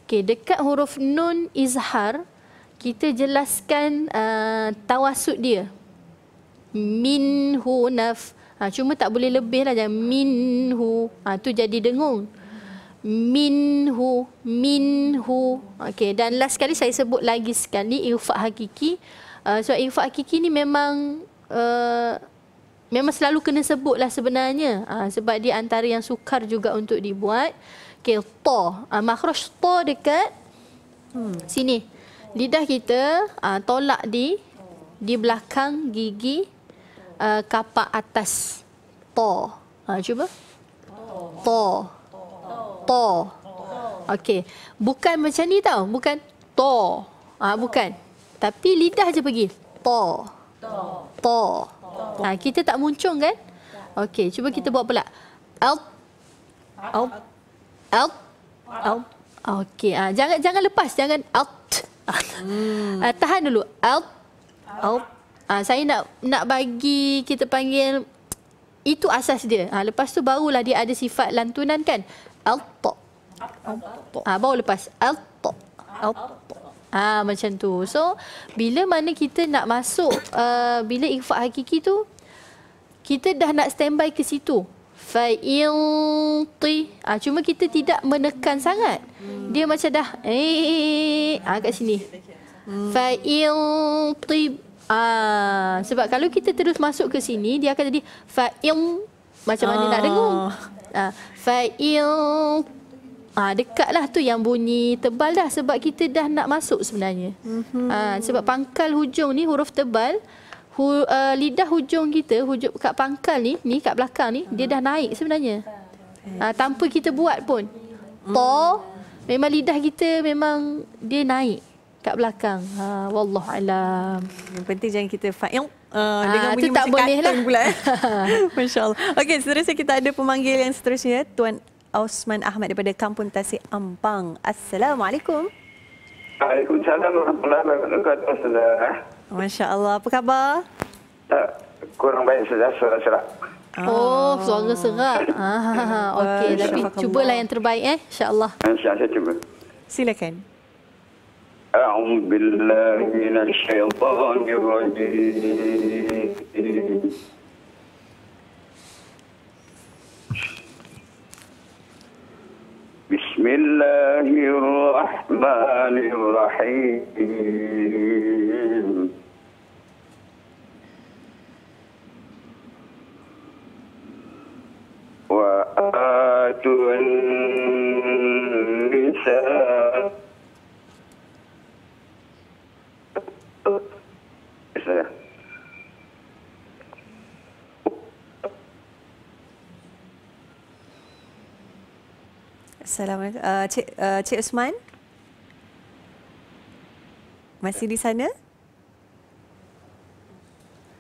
Okey, dekat huruf nun izhar kita jelaskan uh, tawasud dia. Minhu naf. Ha, cuma tak boleh lebih lah. Jangan minhu. Ha, tu jadi dengung minhu minhu okey dan last sekali saya sebut lagi sekali infak hakiki uh, so infak hakiki ni memang uh, Memang selalu kena sebut lah sebenarnya. Ha, sebab dia antara yang sukar juga untuk dibuat. Okay, to. Ha, uh, makhraj to dekat hmm. sini. Lidah kita ha, tolak di di belakang gigi uh, kapak atas. To. Ha, cuba. Oh. To. to to. Okey. Bukan macam ni tau. Bukan to. Ah ha, bukan. Tapi lidah je pergi. To. To. To. Ah, ha, kita tak muncung kan? Okey, cuba kita buat pula. Al. Al. Al. Al. Okey. Ah ha, jangan jangan lepas, jangan out. Hmm. Ah, ha, tahan dulu. Al. Al. Ah ha, saya nak nak bagi kita panggil itu asas dia. Ah ha, lepas tu barulah dia ada sifat lantunan kan? Alto. Alto. Ah, bawah lepas. Alto. Alto. Ah, macam tu. So, bila mana kita nak masuk, uh, bila ikhfa hakiki tu, kita dah nak standby ke situ. Fa'ilti. Ah, cuma kita tidak menekan sangat. Dia macam dah, eh, eh, eh, eh ah, kat sini. Fa'ilti. Ah, sebab kalau kita terus masuk ke sini, dia akan jadi fa'il macam mana nak dengung. Oh. Ah, fa'il. Ah, dekat lah tu yang bunyi tebal dah sebab kita dah nak masuk sebenarnya. mm sebab pangkal hujung ni huruf tebal. Hu, uh, lidah hujung kita, hujung kat pangkal ni, ni kat belakang ni, uh-huh. dia dah naik sebenarnya. Uh, tanpa kita buat pun. Mm. Ta, memang lidah kita memang dia naik kat belakang. Ha wallah alam. Yang penting jangan kita fail. Uh, ah, dengan bunyi tak boleh lah. pula. Eh. [LAUGHS] Masya-Allah. Okey, seterusnya kita ada pemanggil yang seterusnya Tuan Osman Ahmad daripada Kampung Tasik Ampang. Assalamualaikum. Waalaikumsalam warahmatullahi wabarakatuh. Masya-Allah. Apa khabar? kurang baik saja serak-serak. Oh, suara ah. serak. [LAUGHS] Ah, ha, ha, ha. Okey, tapi cubalah yang terbaik eh. Insya-Allah. Insya-Allah saya cuba. Silakan. أعوذ بالله من الشيطان الرجيم بسم الله الرحمن الرحيم وآتوا النساء Assalamualaikum. Uh, Cik, uh, Cik Usman? Masih di sana?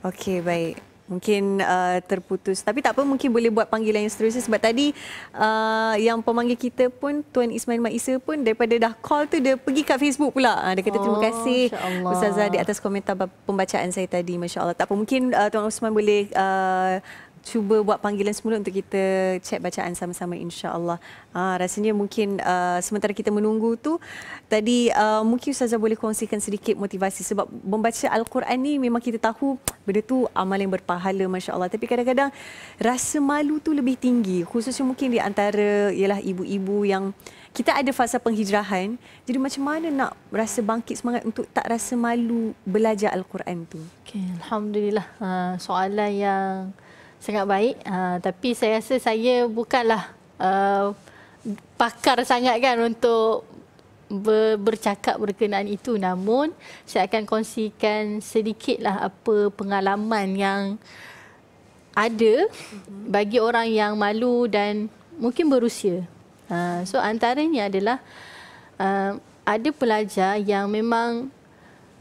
Okey, baik mungkin uh, terputus tapi tak apa mungkin boleh buat panggilan yang seterusnya sebab tadi uh, yang pemanggil kita pun Tuan Ismail Maisa pun daripada dah call tu dia pergi kat Facebook pula uh, dia kata terima oh, kasih oh, Ustazah di atas komentar pembacaan saya tadi masya-Allah tak apa mungkin uh, Tuan Ismail boleh uh, cuba buat panggilan semula untuk kita cek bacaan sama-sama insya-Allah. Ah ha, rasanya mungkin uh, sementara kita menunggu tu tadi uh, mungkin ustazah boleh kongsikan sedikit motivasi sebab membaca al-Quran ni memang kita tahu benda tu amal yang berpahala masya-Allah tapi kadang-kadang rasa malu tu lebih tinggi khususnya mungkin di antara ialah ibu-ibu yang kita ada fasa penghijrahan jadi macam mana nak rasa bangkit semangat untuk tak rasa malu belajar al-Quran tu. Okay, alhamdulillah uh, soalan yang sangat baik uh, tapi saya rasa saya bukanlah uh, pakar sangat kan untuk ber, bercakap berkenaan itu namun saya akan kongsikan sedikitlah apa pengalaman yang ada bagi orang yang malu dan mungkin berusia. Uh, so antaranya adalah uh, ada pelajar yang memang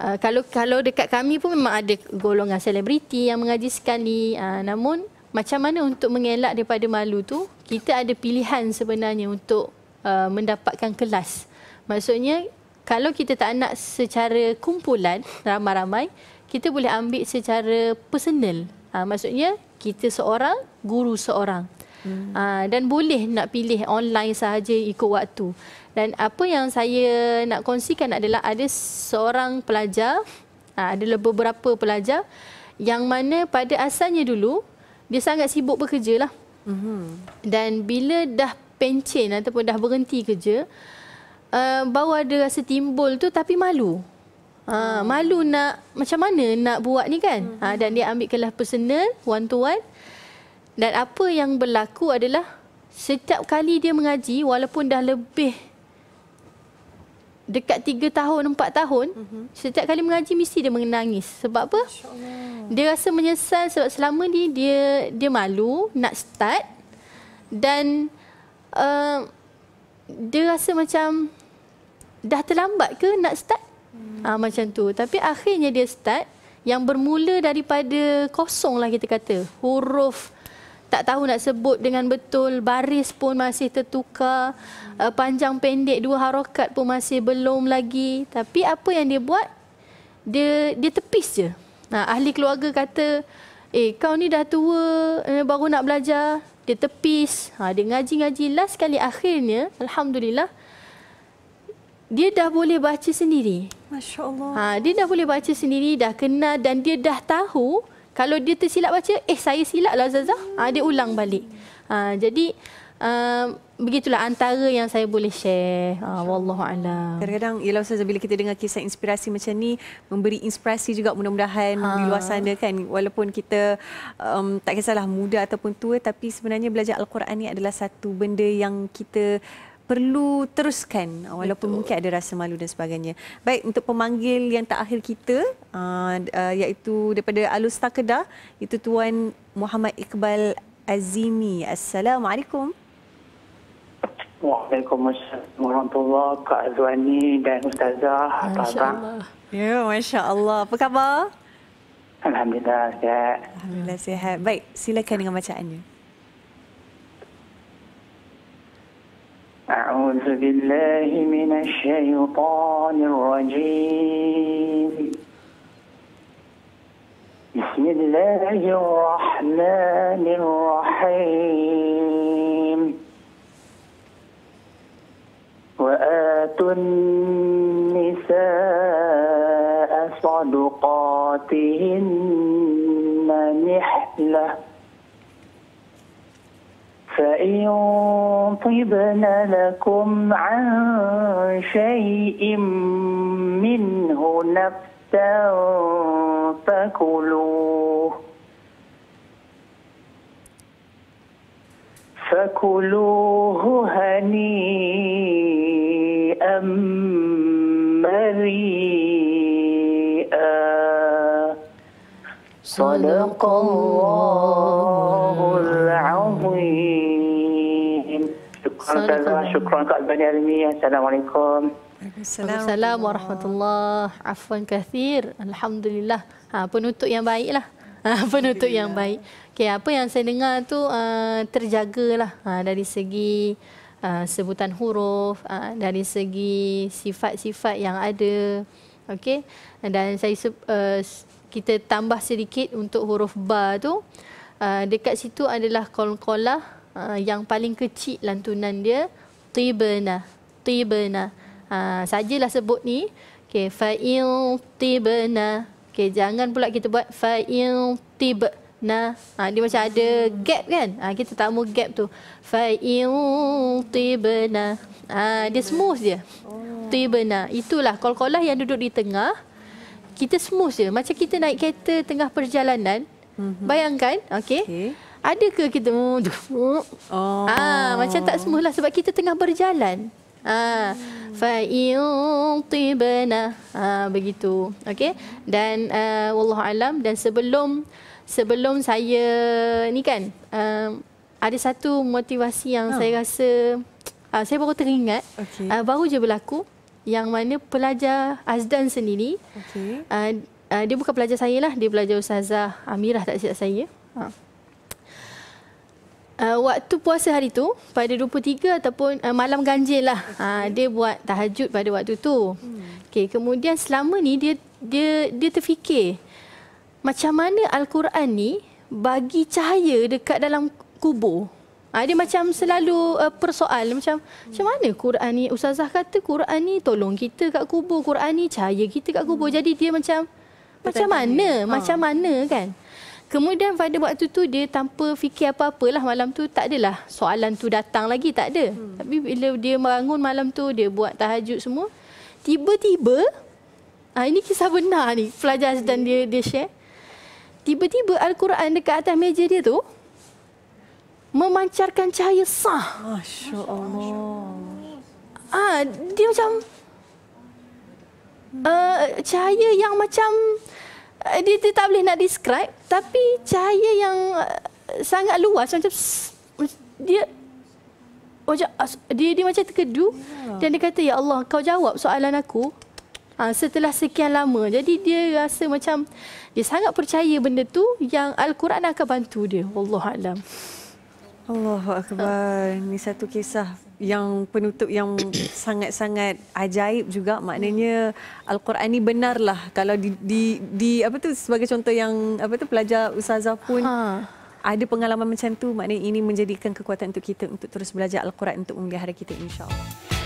Uh, kalau kalau dekat kami pun memang ada golongan selebriti yang mengaji sekali uh, namun macam mana untuk mengelak daripada malu tu kita ada pilihan sebenarnya untuk uh, mendapatkan kelas maksudnya kalau kita tak nak secara kumpulan ramai-ramai kita boleh ambil secara personal uh, maksudnya kita seorang guru seorang hmm. uh, dan boleh nak pilih online sahaja ikut waktu dan apa yang saya nak kongsikan adalah ada seorang pelajar, ha, ada beberapa pelajar yang mana pada asalnya dulu dia sangat sibuk bekerja lah. Mhm. Dan bila dah pencen ataupun dah berhenti kerja, uh, baru ada rasa timbul tu tapi malu. Ha, hmm. malu nak macam mana nak buat ni kan? Ha, hmm. dan dia ambil kelas personal, one to one. Dan apa yang berlaku adalah setiap kali dia mengaji walaupun dah lebih dekat tiga tahun empat tahun mm-hmm. setiap kali mengaji mesti dia menangis sebab apa dia rasa menyesal sebab selama ni dia dia malu nak start dan uh, dia rasa macam dah terlambat ke nak start mm. ha, macam tu tapi akhirnya dia start yang bermula daripada kosong lah kita kata huruf mm tak tahu nak sebut dengan betul baris pun masih tertukar uh, panjang pendek dua harokat pun masih belum lagi tapi apa yang dia buat dia dia tepis je nah ahli keluarga kata eh kau ni dah tua eh, baru nak belajar dia tepis ha dia ngaji-ngaji last sekali akhirnya alhamdulillah dia dah boleh baca sendiri. Masya-Allah. Ha, dia dah boleh baca sendiri, dah kenal dan dia dah tahu kalau dia tersilap baca, eh saya silap lah Zaza. Ha, dia ulang balik. Ha, jadi uh, begitulah antara yang saya boleh share. Ha, Wallahu Kadang-kadang ialah Zaza. bila kita dengar kisah inspirasi macam ni memberi inspirasi juga mudah-mudahan ha. di luar sana kan. Walaupun kita um, tak kisahlah muda ataupun tua tapi sebenarnya belajar Al-Quran ni adalah satu benda yang kita perlu teruskan uh, walaupun Betul. mungkin ada rasa malu dan sebagainya. Baik untuk pemanggil yang tak akhir kita uh, uh, iaitu daripada Alusta Kedah itu tuan Muhammad Iqbal Azimi. Assalamualaikum. Waalaikumsalam warahmatullahi Kak Azwani dan Ustazah. Masya Allah. Ya, Masya Allah. Apa khabar? Alhamdulillah sihat. Alhamdulillah sihat. Baik, silakan dengan bacaannya. أعوذ بالله من الشيطان الرجيم بسم الله الرحمن الرحيم وآتوا النساء صدقاتهن نحله فإن طبن لكم عن شيء منه نفتا فكلوه فكلوه هنيئا مريئا صدق الله Assalamualaikum. Syukran kat Bani Almi. Assalamualaikum. Assalamualaikum warahmatullahi Afwan kathir. Alhamdulillah. Ha, penutup yang baik lah. [LAUGHS] Ha, penutup yang baik. Okay, apa yang saya dengar tu uh, ah, terjaga lah ha, dari segi uh, sebutan huruf, uh, dari segi sifat-sifat yang ada. Okay, dan saya uh, kita tambah sedikit untuk huruf ba tu. Uh, dekat situ adalah kol-kolah Ah, yang paling kecil lantunan dia tibana tibana ha, ah, sajalah sebut ni okey fa'il tibana okey jangan pula kita buat fa'il tibana ha, ah, dia macam ada gap kan ha, kita tak mau gap tu fa'il tibana ha, dia smooth je tibana itulah kol-kolah yang duduk di tengah kita smooth je macam kita naik kereta tengah perjalanan mhm. bayangkan okey okay ada ke kita [LAUGHS] oh. ha, macam tak semua lah sebab kita tengah berjalan ha, ah, fa in tibna ah, begitu okay. dan uh, wallahu alam dan sebelum sebelum saya ni kan uh, ada satu motivasi yang oh. saya rasa uh, saya baru teringat okay. uh, baru je berlaku yang mana pelajar Azdan sendiri okay. uh, uh, dia bukan pelajar saya lah dia pelajar Ustazah Amirah tak silap saya ha. Uh uh, waktu puasa hari tu pada 23 ataupun uh, malam ganjil lah uh, dia buat tahajud pada waktu tu. Hmm. Okey kemudian selama ni dia dia dia terfikir macam mana al-Quran ni bagi cahaya dekat dalam kubur. Ha, dia macam selalu uh, persoal macam hmm. macam mana Quran ni ustazah kata Quran ni tolong kita kat kubur Quran ni cahaya kita kat kubur hmm. jadi dia macam macam mana ha. macam mana kan Kemudian pada waktu tu dia tanpa fikir apa-apa malam tu tak adalah soalan tu datang lagi tak ada. Hmm. Tapi bila dia bangun malam tu dia buat tahajud semua. Tiba-tiba, ah, ini kisah benar ni pelajar dan dia dia share. Tiba-tiba Al-Quran dekat atas meja dia tu memancarkan cahaya sah. Masya Allah. Ah, dia macam uh, cahaya yang macam Eh, dia, dia tak boleh nak describe tapi cahaya yang uh, sangat luas macam dia macam oh, dia dia macam terkedu yeah. dan dia kata ya Allah kau jawab soalan aku ha, setelah sekian lama jadi dia rasa macam dia sangat percaya benda tu yang al-Quran akan bantu dia wallahu alam Allahu akbar ha. ni satu kisah yang penutup yang [COUGHS] sangat-sangat ajaib juga maknanya al-Quran ni benarlah kalau di, di di apa tu sebagai contoh yang apa tu pelajar ustazah pun ha. ada pengalaman macam tu maknanya ini menjadikan kekuatan untuk kita untuk terus belajar al-Quran untuk memelihara kita insya-Allah